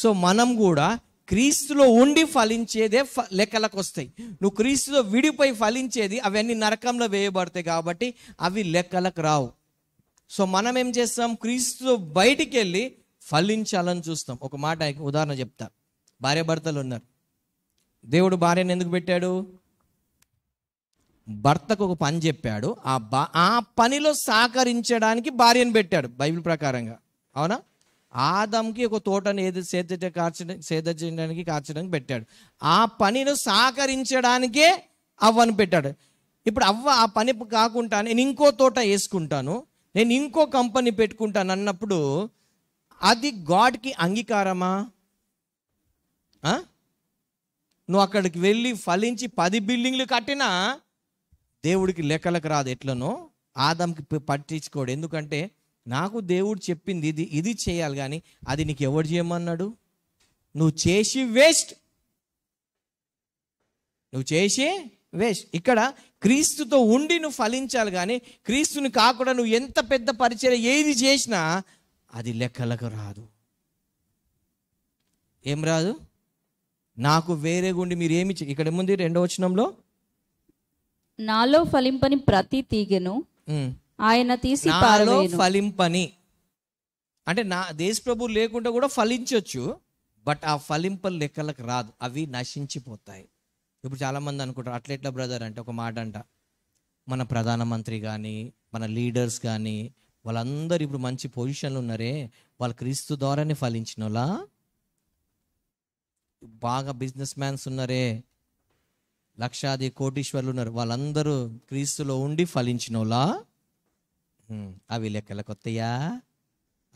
సో మనం కూడా క్రీస్తులో ఉండి ఫలించేదే ఫ లెక్కలకు వస్తాయి నువ్వు క్రీస్తులో విడిపోయి ఫలించేది అవన్నీ నరకంలో వేయబడతాయి కాబట్టి అవి లెక్కలకు రావు సో మనం ఏం చేస్తాం క్రీస్తులో బయటికి వెళ్ళి ఫలించాలని చూస్తాం ఒక మాట ఉదాహరణ చెప్తా భార్య భర్తలు ఉన్నారు దేవుడు భార్యను ఎందుకు పెట్టాడు భర్తకు ఒక పని చెప్పాడు ఆ బా ఆ పనిలో సహకరించడానికి భార్యను పెట్టాడు బైబిల్ ప్రకారంగా అవునా ఆదంకి ఒక తోటను ఏది సేద కార్చడం సేద చేయడానికి కార్చడానికి పెట్టాడు ఆ పనిను సహకరించడానికే అవ్వను పెట్టాడు ఇప్పుడు అవ్వ ఆ పని కాకుండా నేను ఇంకో తోట వేసుకుంటాను నేను ఇంకో కంపెనీ పెట్టుకుంటాను అన్నప్పుడు అది గాడ్కి అంగీకారమా నువ్వు అక్కడికి వెళ్ళి ఫలించి పది బిల్డింగ్లు కట్టినా దేవుడికి లెక్కలకు రాదు ఎట్లనో ఆదంకి పట్టించుకోడు ఎందుకంటే నాకు దేవుడు చెప్పింది ఇది ఇది చేయాలి కానీ అది నీకు ఎవడు చేయమన్నాడు నువ్వు చేసి వేస్ట్ నువ్వు చేసి వేస్ట్ ఇక్కడ క్రీస్తుతో ఉండి నువ్వు ఫలించాలి కానీ క్రీస్తుని కాకుండా నువ్వు ఎంత పెద్ద పరిచయం ఏది చేసినా అది లెక్కలకు రాదు ఏం రాదు నాకు వేరే గుండి మీరు ఏమి ఇక్కడ ముందు రెండో వచనంలో నాలో ఫలింపని ప్రతి తీగను ఆయన తీసి నాలో ఫలింపని అంటే నా దేశ ప్రభు లేకుండా కూడా ఫలించవచ్చు బట్ ఆ ఫలింపలు లెక్కలకు రాదు అవి నశించిపోతాయి ఇప్పుడు చాలామంది అనుకుంటారు అట్లెట్లా బ్రదర్ అంటే ఒక మాట అంట మన ప్రధానమంత్రి కానీ మన లీడర్స్ కానీ వాళ్ళందరూ ఇప్పుడు మంచి పొజిషన్లు ఉన్నారే వాళ్ళు క్రీస్తు ద్వారానే ఫలించిన బాగా బిజినెస్ మ్యాన్స్ ఉన్నారే లక్షాది కోటీశ్వర్లు ఉన్నారు వాళ్ళందరూ క్రీస్తులో ఉండి ఫలించినోలా అవి లెక్కల కొత్తయా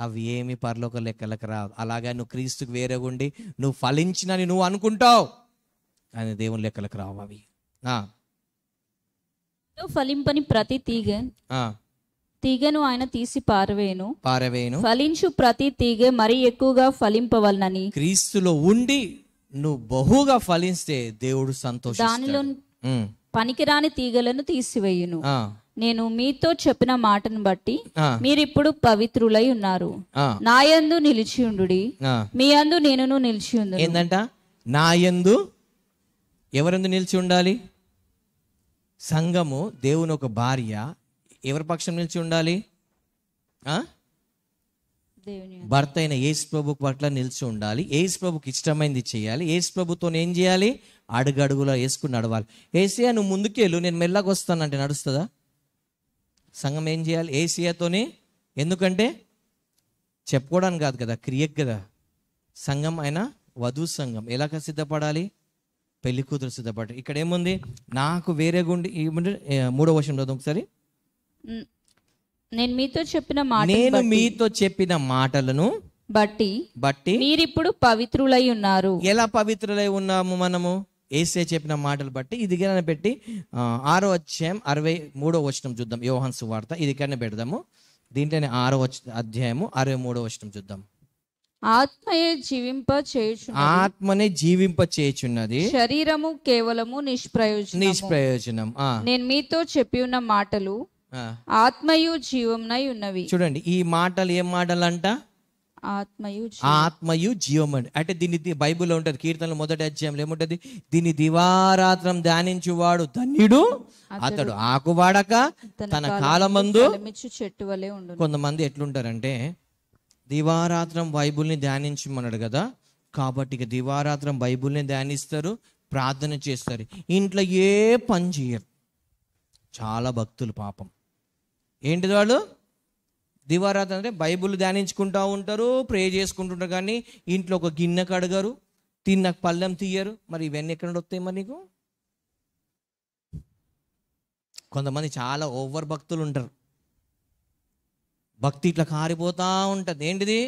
అవి ఏమి పర్లోక లెక్కలకు రావు అలాగే నువ్వు క్రీస్తుకు వేరే ఉండి నువ్వు ఫలించినని నువ్వు అనుకుంటావు అని దేవుని లెక్కలకు రావు అవి ఫలింపని ప్రతి తీగ తీగను ఆయన తీసి పారవేను పారవేను ఫలించు ప్రతి తీగ మరీ ఎక్కువగా ఫలింపవలనని క్రీస్తులో ఉండి నువ్వు బహుగా ఫలిస్తే దేవుడు సంతోషం దానిలో పనికిరాని తీగలను తీసివేయును నేను మీతో చెప్పిన మాటను బట్టి మీరిప్పుడు పవిత్రులై ఉన్నారు నాయందు నిలిచి ఉండు మీ అందు నేను నిలిచి ఉంది ఏంటంట నాయందు ఎవరందు నిలిచి ఉండాలి సంఘము దేవుని ఒక భార్య ఎవరి పక్షం నిలిచి ఉండాలి భర్త అయిన ఏసు ప్రభు పట్ల నిలిచి ఉండాలి ఏసు ప్రభుకి ఇష్టమైంది చేయాలి ఏసు ప్రభుతో ఏం చేయాలి అడుగడుగులో వేసుకుని నడవాలి ఏసియా నువ్వు ముందుకెళ్ళు నేను మెల్లగా వస్తానంటే నడుస్తుందా సంఘం ఏం చేయాలి ఏసియాతోనే ఎందుకంటే చెప్పుకోవడానికి కాదు కదా క్రియకు కదా సంఘం అయినా వధు సంఘం ఎలాగ సిద్ధపడాలి పెళ్లి కూతురు సిద్ధపడాలి ఇక్కడ ఏముంది నాకు వేరే గుండి మూడో వర్షం చదువు ఒకసారి నేను మీతో చెప్పిన మాట నేను మీతో చెప్పిన మాటలను బట్టి బట్టి మీరిప్పుడు పవిత్రులై ఉన్నారు ఎలా పవిత్రులై ఉన్నాము మనము ఏసే చెప్పిన మాటలు బట్టి ఇది కన్నా పెట్టి ఆరో అధ్యాయం అరవై మూడో వచనం చూద్దాం యోహన్ సువార్త ఇది కన్నా పెడదాము దీంట్లోనే ఆరో అధ్యాయము అరవై మూడో వచనం చూద్దాం ఆత్మయే జీవింప చేయచు ఆత్మనే జీవింప చేయుచున్నది శరీరము కేవలము నిష్ప్రయోజనం నిష్ప్రయోజనం నేను మీతో చెప్పి ఉన్న మాటలు ఆత్మయు జీవంనై ఉన్నవి చూడండి ఈ మాటలు ఏం మాటలు అంట ఆత్మయు ఆత్మయు జీవం అండి అంటే దీని బైబిల్లో ఉంటుంది కీర్తనలు మొదటి అధ్యాయంలో ఏముంటది దీని దివారాత్రం ధ్యానించువాడు ధన్యుడు అతడు ఆకువాడక తన కాలమందు చెట్టు వలె కొంతమంది ఎట్లుంటారంటే దివారాత్రం బైబుల్ని ధ్యానించమన్నాడు కదా కాబట్టి ఇక దివారాత్రం బైబుల్ని ధ్యానిస్తారు ప్రార్థన చేస్తారు ఇంట్లో ఏ పని చేయరు చాలా భక్తులు పాపం ఏంటిది వాళ్ళు దివారాధన అంటే బైబుల్ ధ్యానించుకుంటూ ఉంటారు ప్రే చేసుకుంటుంటారు కానీ ఇంట్లో ఒక గిన్నె కడగరు తిన్న పళ్ళెం తీయరు మరి ఇవన్నీ ఎక్కడ వస్తాయి మరి నీకు కొంతమంది చాలా ఓవర్ భక్తులు ఉంటారు భక్తి ఇట్లా కారిపోతూ ఉంటుంది ఏంటిది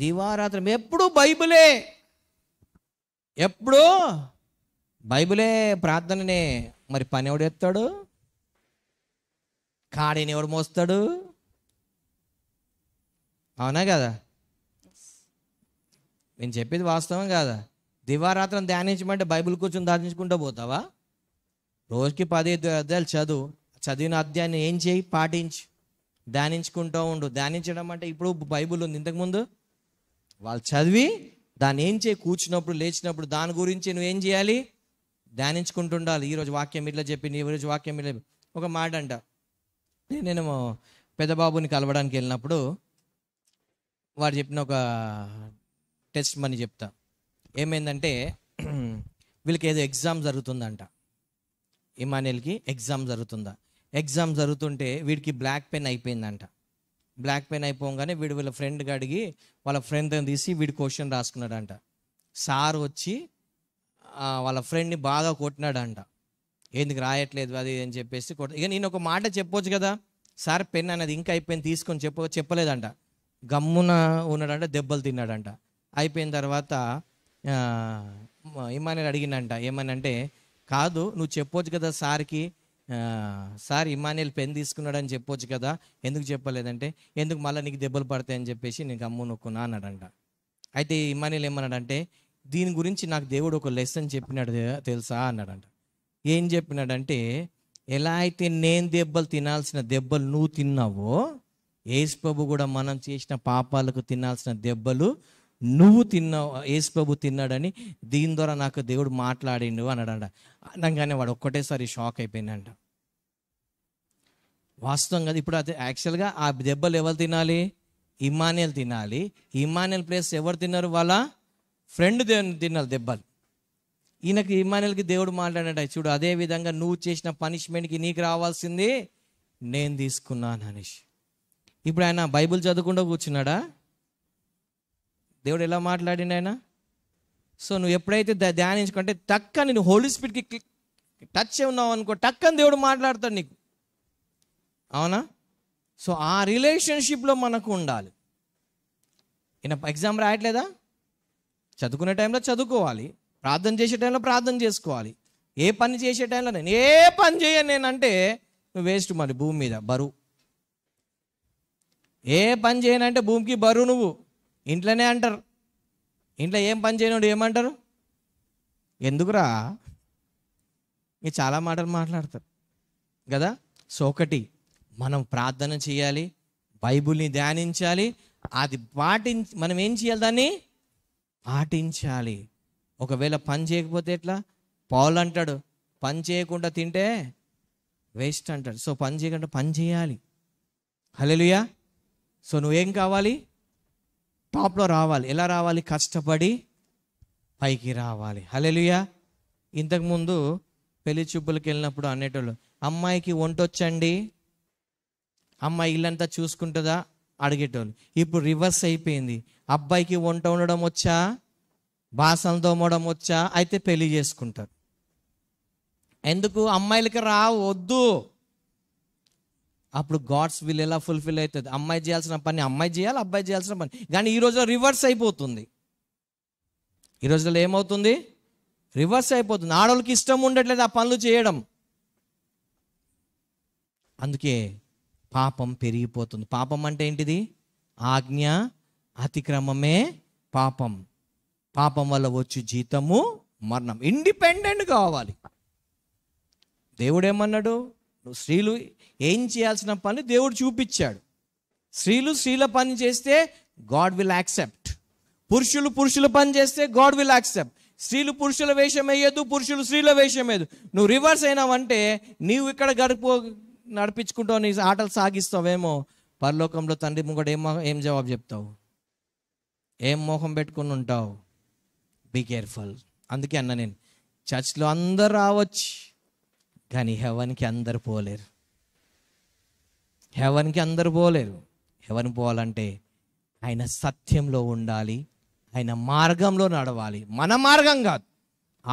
దివారాత్రం ఎప్పుడు బైబులే ఎప్పుడు బైబులే ప్రార్థననే మరి పని ఎవడెత్తాడు కాడిని ఎవడు మోస్తాడు అవునా కదా నేను చెప్పేది వాస్తవం కాదా దివారాత్రం ధ్యానించమంటే బైబిల్ కూర్చొని దాచించుకుంటూ పోతావా రోజుకి పది అధ్యాయాలు చదువు చదివిన అధ్యాయాన్ని ఏం చేయి పాటించు ధ్యానించుకుంటూ ఉండు ధ్యానించడం అంటే ఇప్పుడు బైబుల్ ఉంది ఇంతకుముందు వాళ్ళు చదివి దాన్ని ఏం చేయి కూర్చున్నప్పుడు లేచినప్పుడు దాని గురించి నువ్వేం చేయాలి ధ్యానించుకుంటుండాలి ఈరోజు వాక్యం ఇట్లా చెప్పింది ఈరోజు వాక్యం ఇట్లా ఒక మాట అంట నేను పెద్దబాబుని కలవడానికి వెళ్ళినప్పుడు వాడు చెప్పిన ఒక టెస్ట్ మని చెప్తా ఏమైందంటే [clears throat] వీళ్ళకి ఏదో ఎగ్జామ్ జరుగుతుందంట ఇమానియల్కి ఎగ్జామ్ జరుగుతుందా ఎగ్జామ్ జరుగుతుంటే వీడికి బ్లాక్ పెన్ అయిపోయిందంట బ్లాక్ పెన్ అయిపోగానే వీడు వీళ్ళ ఫ్రెండ్ అడిగి వాళ్ళ ఫ్రెండ్ తీసి వీడి క్వశ్చన్ రాసుకున్నాడంట సార్ వచ్చి వాళ్ళ ఫ్రెండ్ని బాగా కొట్టినాడంట ఎందుకు రాయట్లేదు అది అని చెప్పేసి కొట్ట ఇక నేను ఒక మాట చెప్పొచ్చు కదా సార్ పెన్ అనేది ఇంకా అయిపోయింది తీసుకొని చెప్ప చెప్పలేదంట గమ్మున ఉన్నాడంట దెబ్బలు తిన్నాడంట అయిపోయిన తర్వాత ఇమాని అడిగిందంట ఏమనంటే కాదు నువ్వు చెప్పొచ్చు కదా సార్కి సార్ ఇమానియల్ పెన్ తీసుకున్నాడని చెప్పొచ్చు కదా ఎందుకు చెప్పలేదంటే ఎందుకు మళ్ళీ నీకు దెబ్బలు పడతాయని చెప్పేసి నేను గమ్ము నొక్కున్నా అన్నాడంట అయితే ఇమానియల్ ఏమన్నాడంటే దీని గురించి నాకు దేవుడు ఒక లెసన్ చెప్పినాడు తెలుసా అన్నాడంట ఏం చెప్పినాడంటే ఎలా అయితే నేను దెబ్బలు తినాల్సిన దెబ్బలు నువ్వు తిన్నావో ఏసుప్రభు కూడా మనం చేసిన పాపాలకు తినాల్సిన దెబ్బలు నువ్వు తిన్నావు ఏసుప్రభు తిన్నాడని దీని ద్వారా నాకు దేవుడు మాట్లాడిండు అన్నాడంట అనగానే వాడు ఒక్కటేసారి షాక్ అయిపోయిందంట వాస్తవం కదా ఇప్పుడు అది యాక్చువల్గా ఆ దెబ్బలు ఎవరు తినాలి ఇమానియల్ తినాలి ఇమానియల్ ప్లేస్ ఎవరు తిన్నారు వాళ్ళ ఫ్రెండ్ తినాలి దెబ్బలు ఈయనకి ఇమానులకి దేవుడు మాట్లాడాడు చూడు అదే విధంగా నువ్వు చేసిన పనిష్మెంట్కి నీకు రావాల్సింది నేను తీసుకున్నాను అనేష్ ఇప్పుడు ఆయన బైబుల్ చదువుకుండా కూర్చున్నాడా దేవుడు ఎలా మాట్లాడిండు ఆయన సో నువ్వు ఎప్పుడైతే ధ్యానించుకుంటే టక్క నేను హోలీ స్పీడ్కి టచ్ ఉన్నావు అనుకో టక్కని దేవుడు మాట్లాడతాడు నీకు అవునా సో ఆ రిలేషన్షిప్లో మనకు ఉండాలి ఈయన ఎగ్జామ్ రాయట్లేదా చదువుకునే టైంలో చదువుకోవాలి ప్రార్థన చేసే టైంలో ప్రార్థన చేసుకోవాలి ఏ పని చేసే టైంలో నేను ఏ పని చేయను నేనంటే నువ్వు వేస్ట్ మరి భూమి మీద బరువు ఏ పని చేయనంటే భూమికి బరువు నువ్వు ఇంట్లోనే అంటారు ఇంట్లో ఏం పని చేయనోడు ఏమంటారు ఎందుకురా మీరు చాలా మాటలు మాట్లాడతారు కదా సో ఒకటి మనం ప్రార్థన చేయాలి బైబుల్ని ధ్యానించాలి అది పాటించి మనం ఏం చేయాలి దాన్ని పాటించాలి ఒకవేళ పని చేయకపోతే ఎట్లా పాలు అంటాడు పని చేయకుండా తింటే వేస్ట్ అంటాడు సో పని చేయకుండా పని చేయాలి హలెలుయా సో నువ్వేం కావాలి టాప్లో రావాలి ఎలా రావాలి కష్టపడి పైకి రావాలి హలెలుయా ఇంతకుముందు పెళ్లి చూపులకు వెళ్ళినప్పుడు అనేటోళ్ళు అమ్మాయికి వంటొచ్చండి అమ్మాయి ఇల్లంతా చూసుకుంటుందా అడిగేటోళ్ళు ఇప్పుడు రివర్స్ అయిపోయింది అబ్బాయికి వంట ఉండడం వచ్చా భాషలు మూడం వచ్చా అయితే పెళ్లి చేసుకుంటారు ఎందుకు అమ్మాయిలకి రా వద్దు అప్పుడు గాడ్స్ విల్ ఎలా ఫుల్ఫిల్ అవుతుంది అమ్మాయి చేయాల్సిన పని అమ్మాయి చేయాలి అబ్బాయి చేయాల్సిన పని కానీ ఈ రోజులో రివర్స్ అయిపోతుంది ఈ రోజులో ఏమవుతుంది రివర్స్ అయిపోతుంది ఆడవాళ్ళకి ఇష్టం ఉండట్లేదు ఆ పనులు చేయడం అందుకే పాపం పెరిగిపోతుంది పాపం అంటే ఏంటిది ఆజ్ఞ అతిక్రమమే పాపం పాపం వల్ల వచ్చి జీతము మరణం ఇండిపెండెంట్ కావాలి దేవుడేమన్నాడు నువ్వు స్త్రీలు ఏం చేయాల్సిన పని దేవుడు చూపించాడు స్త్రీలు స్త్రీల పని చేస్తే గాడ్ విల్ యాక్సెప్ట్ పురుషులు పురుషుల పని చేస్తే గాడ్ విల్ యాక్సెప్ట్ స్త్రీలు పురుషుల వేషం వేయద్దు పురుషులు స్త్రీల వేషం వేయదు నువ్వు రివర్స్ అయినావంటే నీవు ఇక్కడ గడుపు నడిపించుకుంటావు నీ ఆటలు సాగిస్తావేమో పరలోకంలో తండ్రి ముంగడు ఏం ఏం జవాబు చెప్తావు ఏం మోహం పెట్టుకుని ఉంటావు బీ కేర్ఫుల్ అందుకే అన్న నేను చర్చ్లో అందరు రావచ్చు కానీ హెవెన్కి అందరు పోలేరు హెవెన్కి అందరు పోలేరు హెవెన్ పోవాలంటే ఆయన సత్యంలో ఉండాలి ఆయన మార్గంలో నడవాలి మన మార్గం కాదు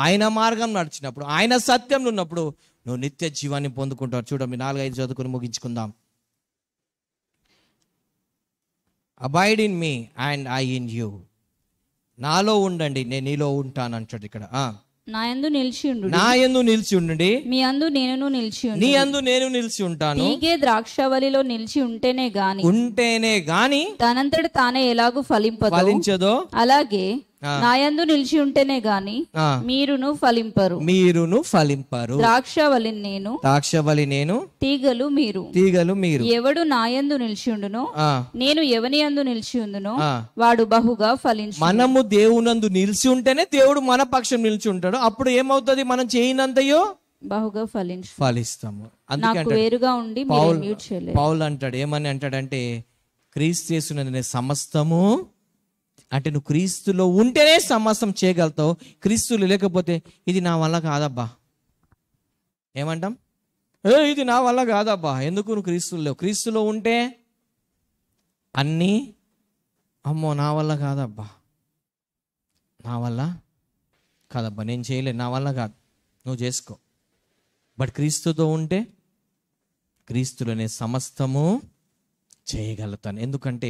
ఆయన మార్గం నడిచినప్పుడు ఆయన సత్యంలో ఉన్నప్పుడు నువ్వు నిత్య జీవాన్ని పొందుకుంటావు చూడండి నాలుగైదు చదువుకుని ముగించుకుందాం abide in me and I in you నాలో ఉండండి నేను నీలో ఉంటాను అంటాడు ఇక్కడ నా యందు నిలిచి ఉండు నా యందు నిలిచి ఉండండి మీ అందు నేను నిలిచి నీ అందు నేను నిలిచి ఉంటాను నీకే ద్రాక్షవలిలో నిలిచి ఉంటేనే గాని ఉంటేనే గాని తనంతట తానే ఎలాగూ ఫలింపదు ఫలించదో అలాగే నాయందు నిలిచి ఉంటేనే గాని మీరును ఫలింపరు మీరును ఫలింపరు ద్రాక్షవలి నేను ద్రాక్షవలి నేను తీగలు మీరు తీగలు మీరు ఎవడు నాయందు నిలిచి ఉండునో నేను ఎవని అందు నిలిచి ఉండునో వాడు బహుగా ఫలించు మనము దేవునందు నిలిచి ఉంటేనే దేవుడు మన పక్షం నిలిచి ఉంటాడు అప్పుడు ఏమవుతుంది మనం చేయనంతయో బహుగా ఫలించు ఫలిస్తాము నాకు వేరుగా ఉండి పౌల్ పౌల్ అంటాడు ఏమని అంటాడంటే క్రీస్ చేసిన సమస్తము అంటే నువ్వు క్రీస్తులో ఉంటేనే సమాసం చేయగలుగుతావు క్రీస్తులు లేకపోతే ఇది నా వల్ల కాదబ్బా ఏమంటాం ఏ ఇది నా వల్ల కాదబ్బా ఎందుకు నువ్వు క్రీస్తులు లేవు క్రీస్తులో ఉంటే అన్నీ అమ్మో నా వల్ల కాదబ్బా నా వల్ల కాదబ్బా నేను చేయలేదు నా వల్ల కాదు నువ్వు చేసుకో బట్ క్రీస్తుతో ఉంటే క్రీస్తులనే సమస్తము చేయగలుగుతాను ఎందుకంటే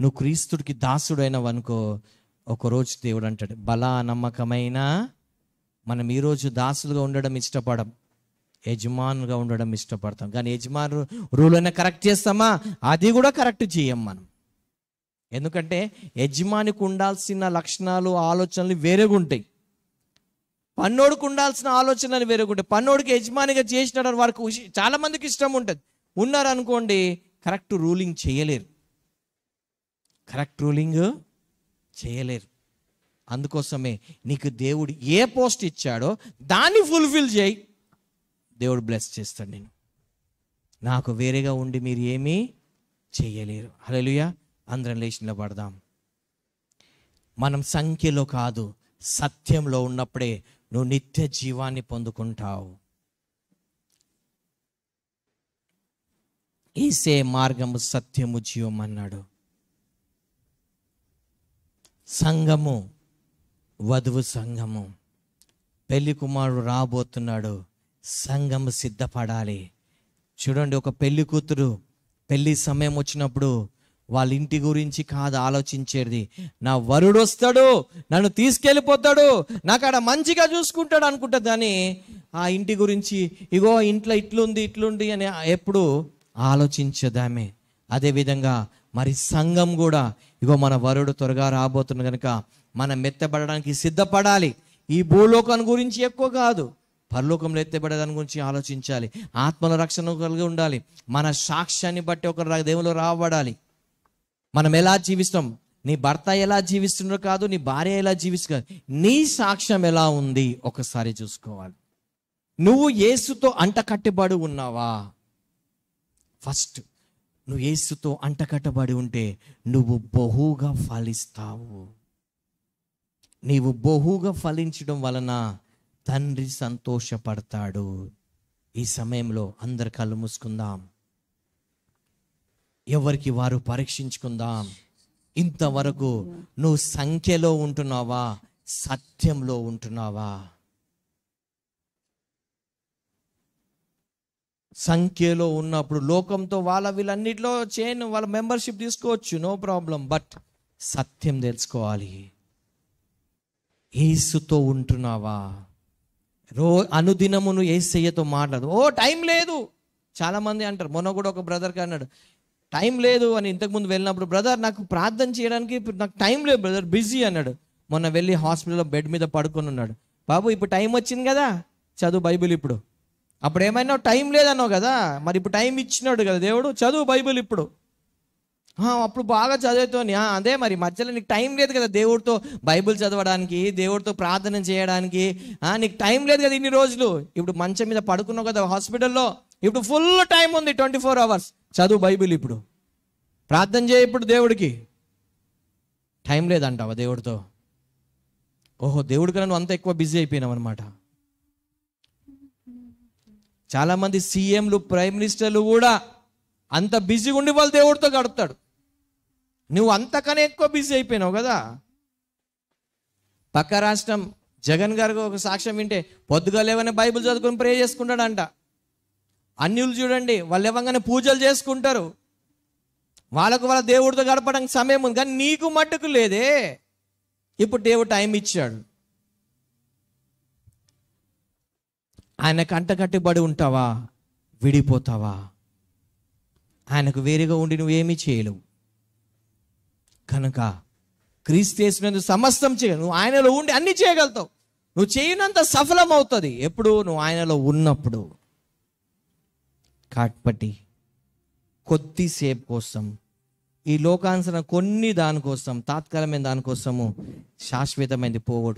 నువ్వు క్రీస్తుడికి దాసుడైనవు అనుకో ఒకరోజు దేవుడు అంటాడు బలా నమ్మకమైన మనం ఈరోజు దాసులుగా ఉండడం ఇష్టపడం యజమానుగా ఉండడం ఇష్టపడతాం కానీ యజమాను రూల్ అయినా కరెక్ట్ చేస్తామా అది కూడా కరెక్ట్ చేయం మనం ఎందుకంటే యజమానికి ఉండాల్సిన లక్షణాలు ఆలోచనలు వేరేగా ఉంటాయి పన్నోడుకు ఉండాల్సిన ఆలోచనలు వేరేగా ఉంటాయి పన్నోడికి యజమానిగా చేసినాడని వారికి చాలా మందికి ఇష్టం ఉంటుంది ఉన్నారనుకోండి కరెక్ట్ రూలింగ్ చేయలేరు కరెక్ట్ రూలింగ్ చేయలేరు అందుకోసమే నీకు దేవుడు ఏ పోస్ట్ ఇచ్చాడో దాన్ని ఫుల్ఫిల్ చేయి దేవుడు బ్లెస్ చేస్తాడు నేను నాకు వేరేగా ఉండి మీరు ఏమీ చేయలేరు హలో అందరం లేచిలో పడదాం మనం సంఖ్యలో కాదు సత్యంలో ఉన్నప్పుడే నువ్వు నిత్య జీవాన్ని పొందుకుంటావు ఈసే మార్గము సత్యము జీవం అన్నాడు సంఘము వధువు సంఘము పెళ్లి కుమారుడు రాబోతున్నాడు సంఘము సిద్ధపడాలి చూడండి ఒక పెళ్లి కూతురు పెళ్లి సమయం వచ్చినప్పుడు వాళ్ళ ఇంటి గురించి కాదు ఆలోచించేది నా వరుడు వస్తాడు నన్ను తీసుకెళ్ళిపోతాడు నాకు ఆడ మంచిగా చూసుకుంటాడు అనుకుంటుంది కానీ ఆ ఇంటి గురించి ఇగో ఇంట్లో ఇట్లుంది ఇట్లుంది అని ఎప్పుడు ఆలోచించదామే అదేవిధంగా మరి సంఘం కూడా ఇగో మన వరుడు త్వరగా రాబోతున్న కనుక మనం మెత్తబడడానికి సిద్ధపడాలి ఈ భూలోకం గురించి ఎక్కువ కాదు పరలోకంలో ఎత్తబడే దాని గురించి ఆలోచించాలి ఆత్మల రక్షణ కలిగి ఉండాలి మన సాక్ష్యాన్ని బట్టి ఒక దేవులో రాబడాలి మనం ఎలా జీవిస్తాం నీ భర్త ఎలా జీవిస్తున్నారో కాదు నీ భార్య ఎలా జీవిస్తున్నారు నీ సాక్ష్యం ఎలా ఉంది ఒకసారి చూసుకోవాలి నువ్వు ఏసుతో అంట కట్టుబడి ఉన్నావా ఫస్ట్ నువ్వు యేసుతో అంటకట్టబడి ఉంటే నువ్వు బహుగా ఫలిస్తావు నీవు బహుగా ఫలించడం వలన తండ్రి సంతోషపడతాడు ఈ సమయంలో అందరు కళ్ళు మూసుకుందాం ఎవరికి వారు పరీక్షించుకుందాం ఇంతవరకు నువ్వు సంఖ్యలో ఉంటున్నావా సత్యంలో ఉంటున్నావా సంఖ్యలో ఉన్నప్పుడు లోకంతో వాళ్ళ వీళ్ళన్నిటిలో చేయను వాళ్ళ మెంబర్షిప్ తీసుకోవచ్చు నో ప్రాబ్లం బట్ సత్యం తెలుసుకోవాలి ఏసుతో ఉంటున్నావా రో అనుదినమును ఏసయ్యతో మాట్లాడదు ఓ టైం లేదు చాలామంది అంటారు మొన్న కూడా ఒక బ్రదర్కి అన్నాడు టైం లేదు అని ఇంతకుముందు వెళ్ళినప్పుడు బ్రదర్ నాకు ప్రార్థన చేయడానికి నాకు టైం లేదు బ్రదర్ బిజీ అన్నాడు మొన్న వెళ్ళి హాస్పిటల్లో బెడ్ మీద పడుకొని ఉన్నాడు బాబు ఇప్పుడు టైం వచ్చింది కదా చదువు బైబిల్ ఇప్పుడు అప్పుడు ఏమైనా టైం లేదన్నావు కదా మరి ఇప్పుడు టైం ఇచ్చినాడు కదా దేవుడు చదువు బైబిల్ ఇప్పుడు అప్పుడు బాగా చదువుతోని అదే మరి మధ్యలో నీకు టైం లేదు కదా దేవుడితో బైబిల్ చదవడానికి దేవుడితో ప్రార్థన చేయడానికి నీకు టైం లేదు కదా ఇన్ని రోజులు ఇప్పుడు మంచం మీద పడుకున్నావు కదా హాస్పిటల్లో ఇప్పుడు ఫుల్ టైం ఉంది ట్వంటీ ఫోర్ అవర్స్ చదువు బైబిల్ ఇప్పుడు ప్రార్థన చేయ ఇప్పుడు దేవుడికి టైం లేదంటావా దేవుడితో ఓహో దేవుడికి నువ్వు అంత ఎక్కువ బిజీ అయిపోయినావు అనమాట చాలామంది సీఎంలు ప్రైమ్ మినిస్టర్లు కూడా అంత బిజీగా ఉండి వాళ్ళు దేవుడితో గడుపుతాడు నువ్వు అంతకనే ఎక్కువ బిజీ అయిపోయినావు కదా పక్క రాష్ట్రం జగన్ గారికి ఒక సాక్ష్యం వింటే పొద్దుగా లేవనే బైబిల్ చదువుకొని ప్రే చేసుకుంటాడంట అన్యులు చూడండి వాళ్ళు ఇవ్వగానే పూజలు చేసుకుంటారు వాళ్ళకు వాళ్ళ దేవుడితో గడపడానికి సమయం ఉంది కానీ నీకు మట్టుకు లేదే ఇప్పుడు దేవుడు టైం ఇచ్చాడు ఆయనకు అంటకట్టుబడి ఉంటావా విడిపోతావా ఆయనకు వేరుగా ఉండి నువ్వేమీ చేయలేవు కనుక క్రీస్తు చేసినందు సమస్తం చేయ నువ్వు ఆయనలో ఉండి అన్ని చేయగలుగుతావు నువ్వు చేయనంత సఫలం అవుతుంది ఎప్పుడు నువ్వు ఆయనలో ఉన్నప్పుడు కాట్పట్టి కొద్దిసేపు కోసం ఈ లోకాంసన కొన్ని దానికోసం తాత్కాలమైన దానికోసము శాశ్వతమైనది పోగొట్టు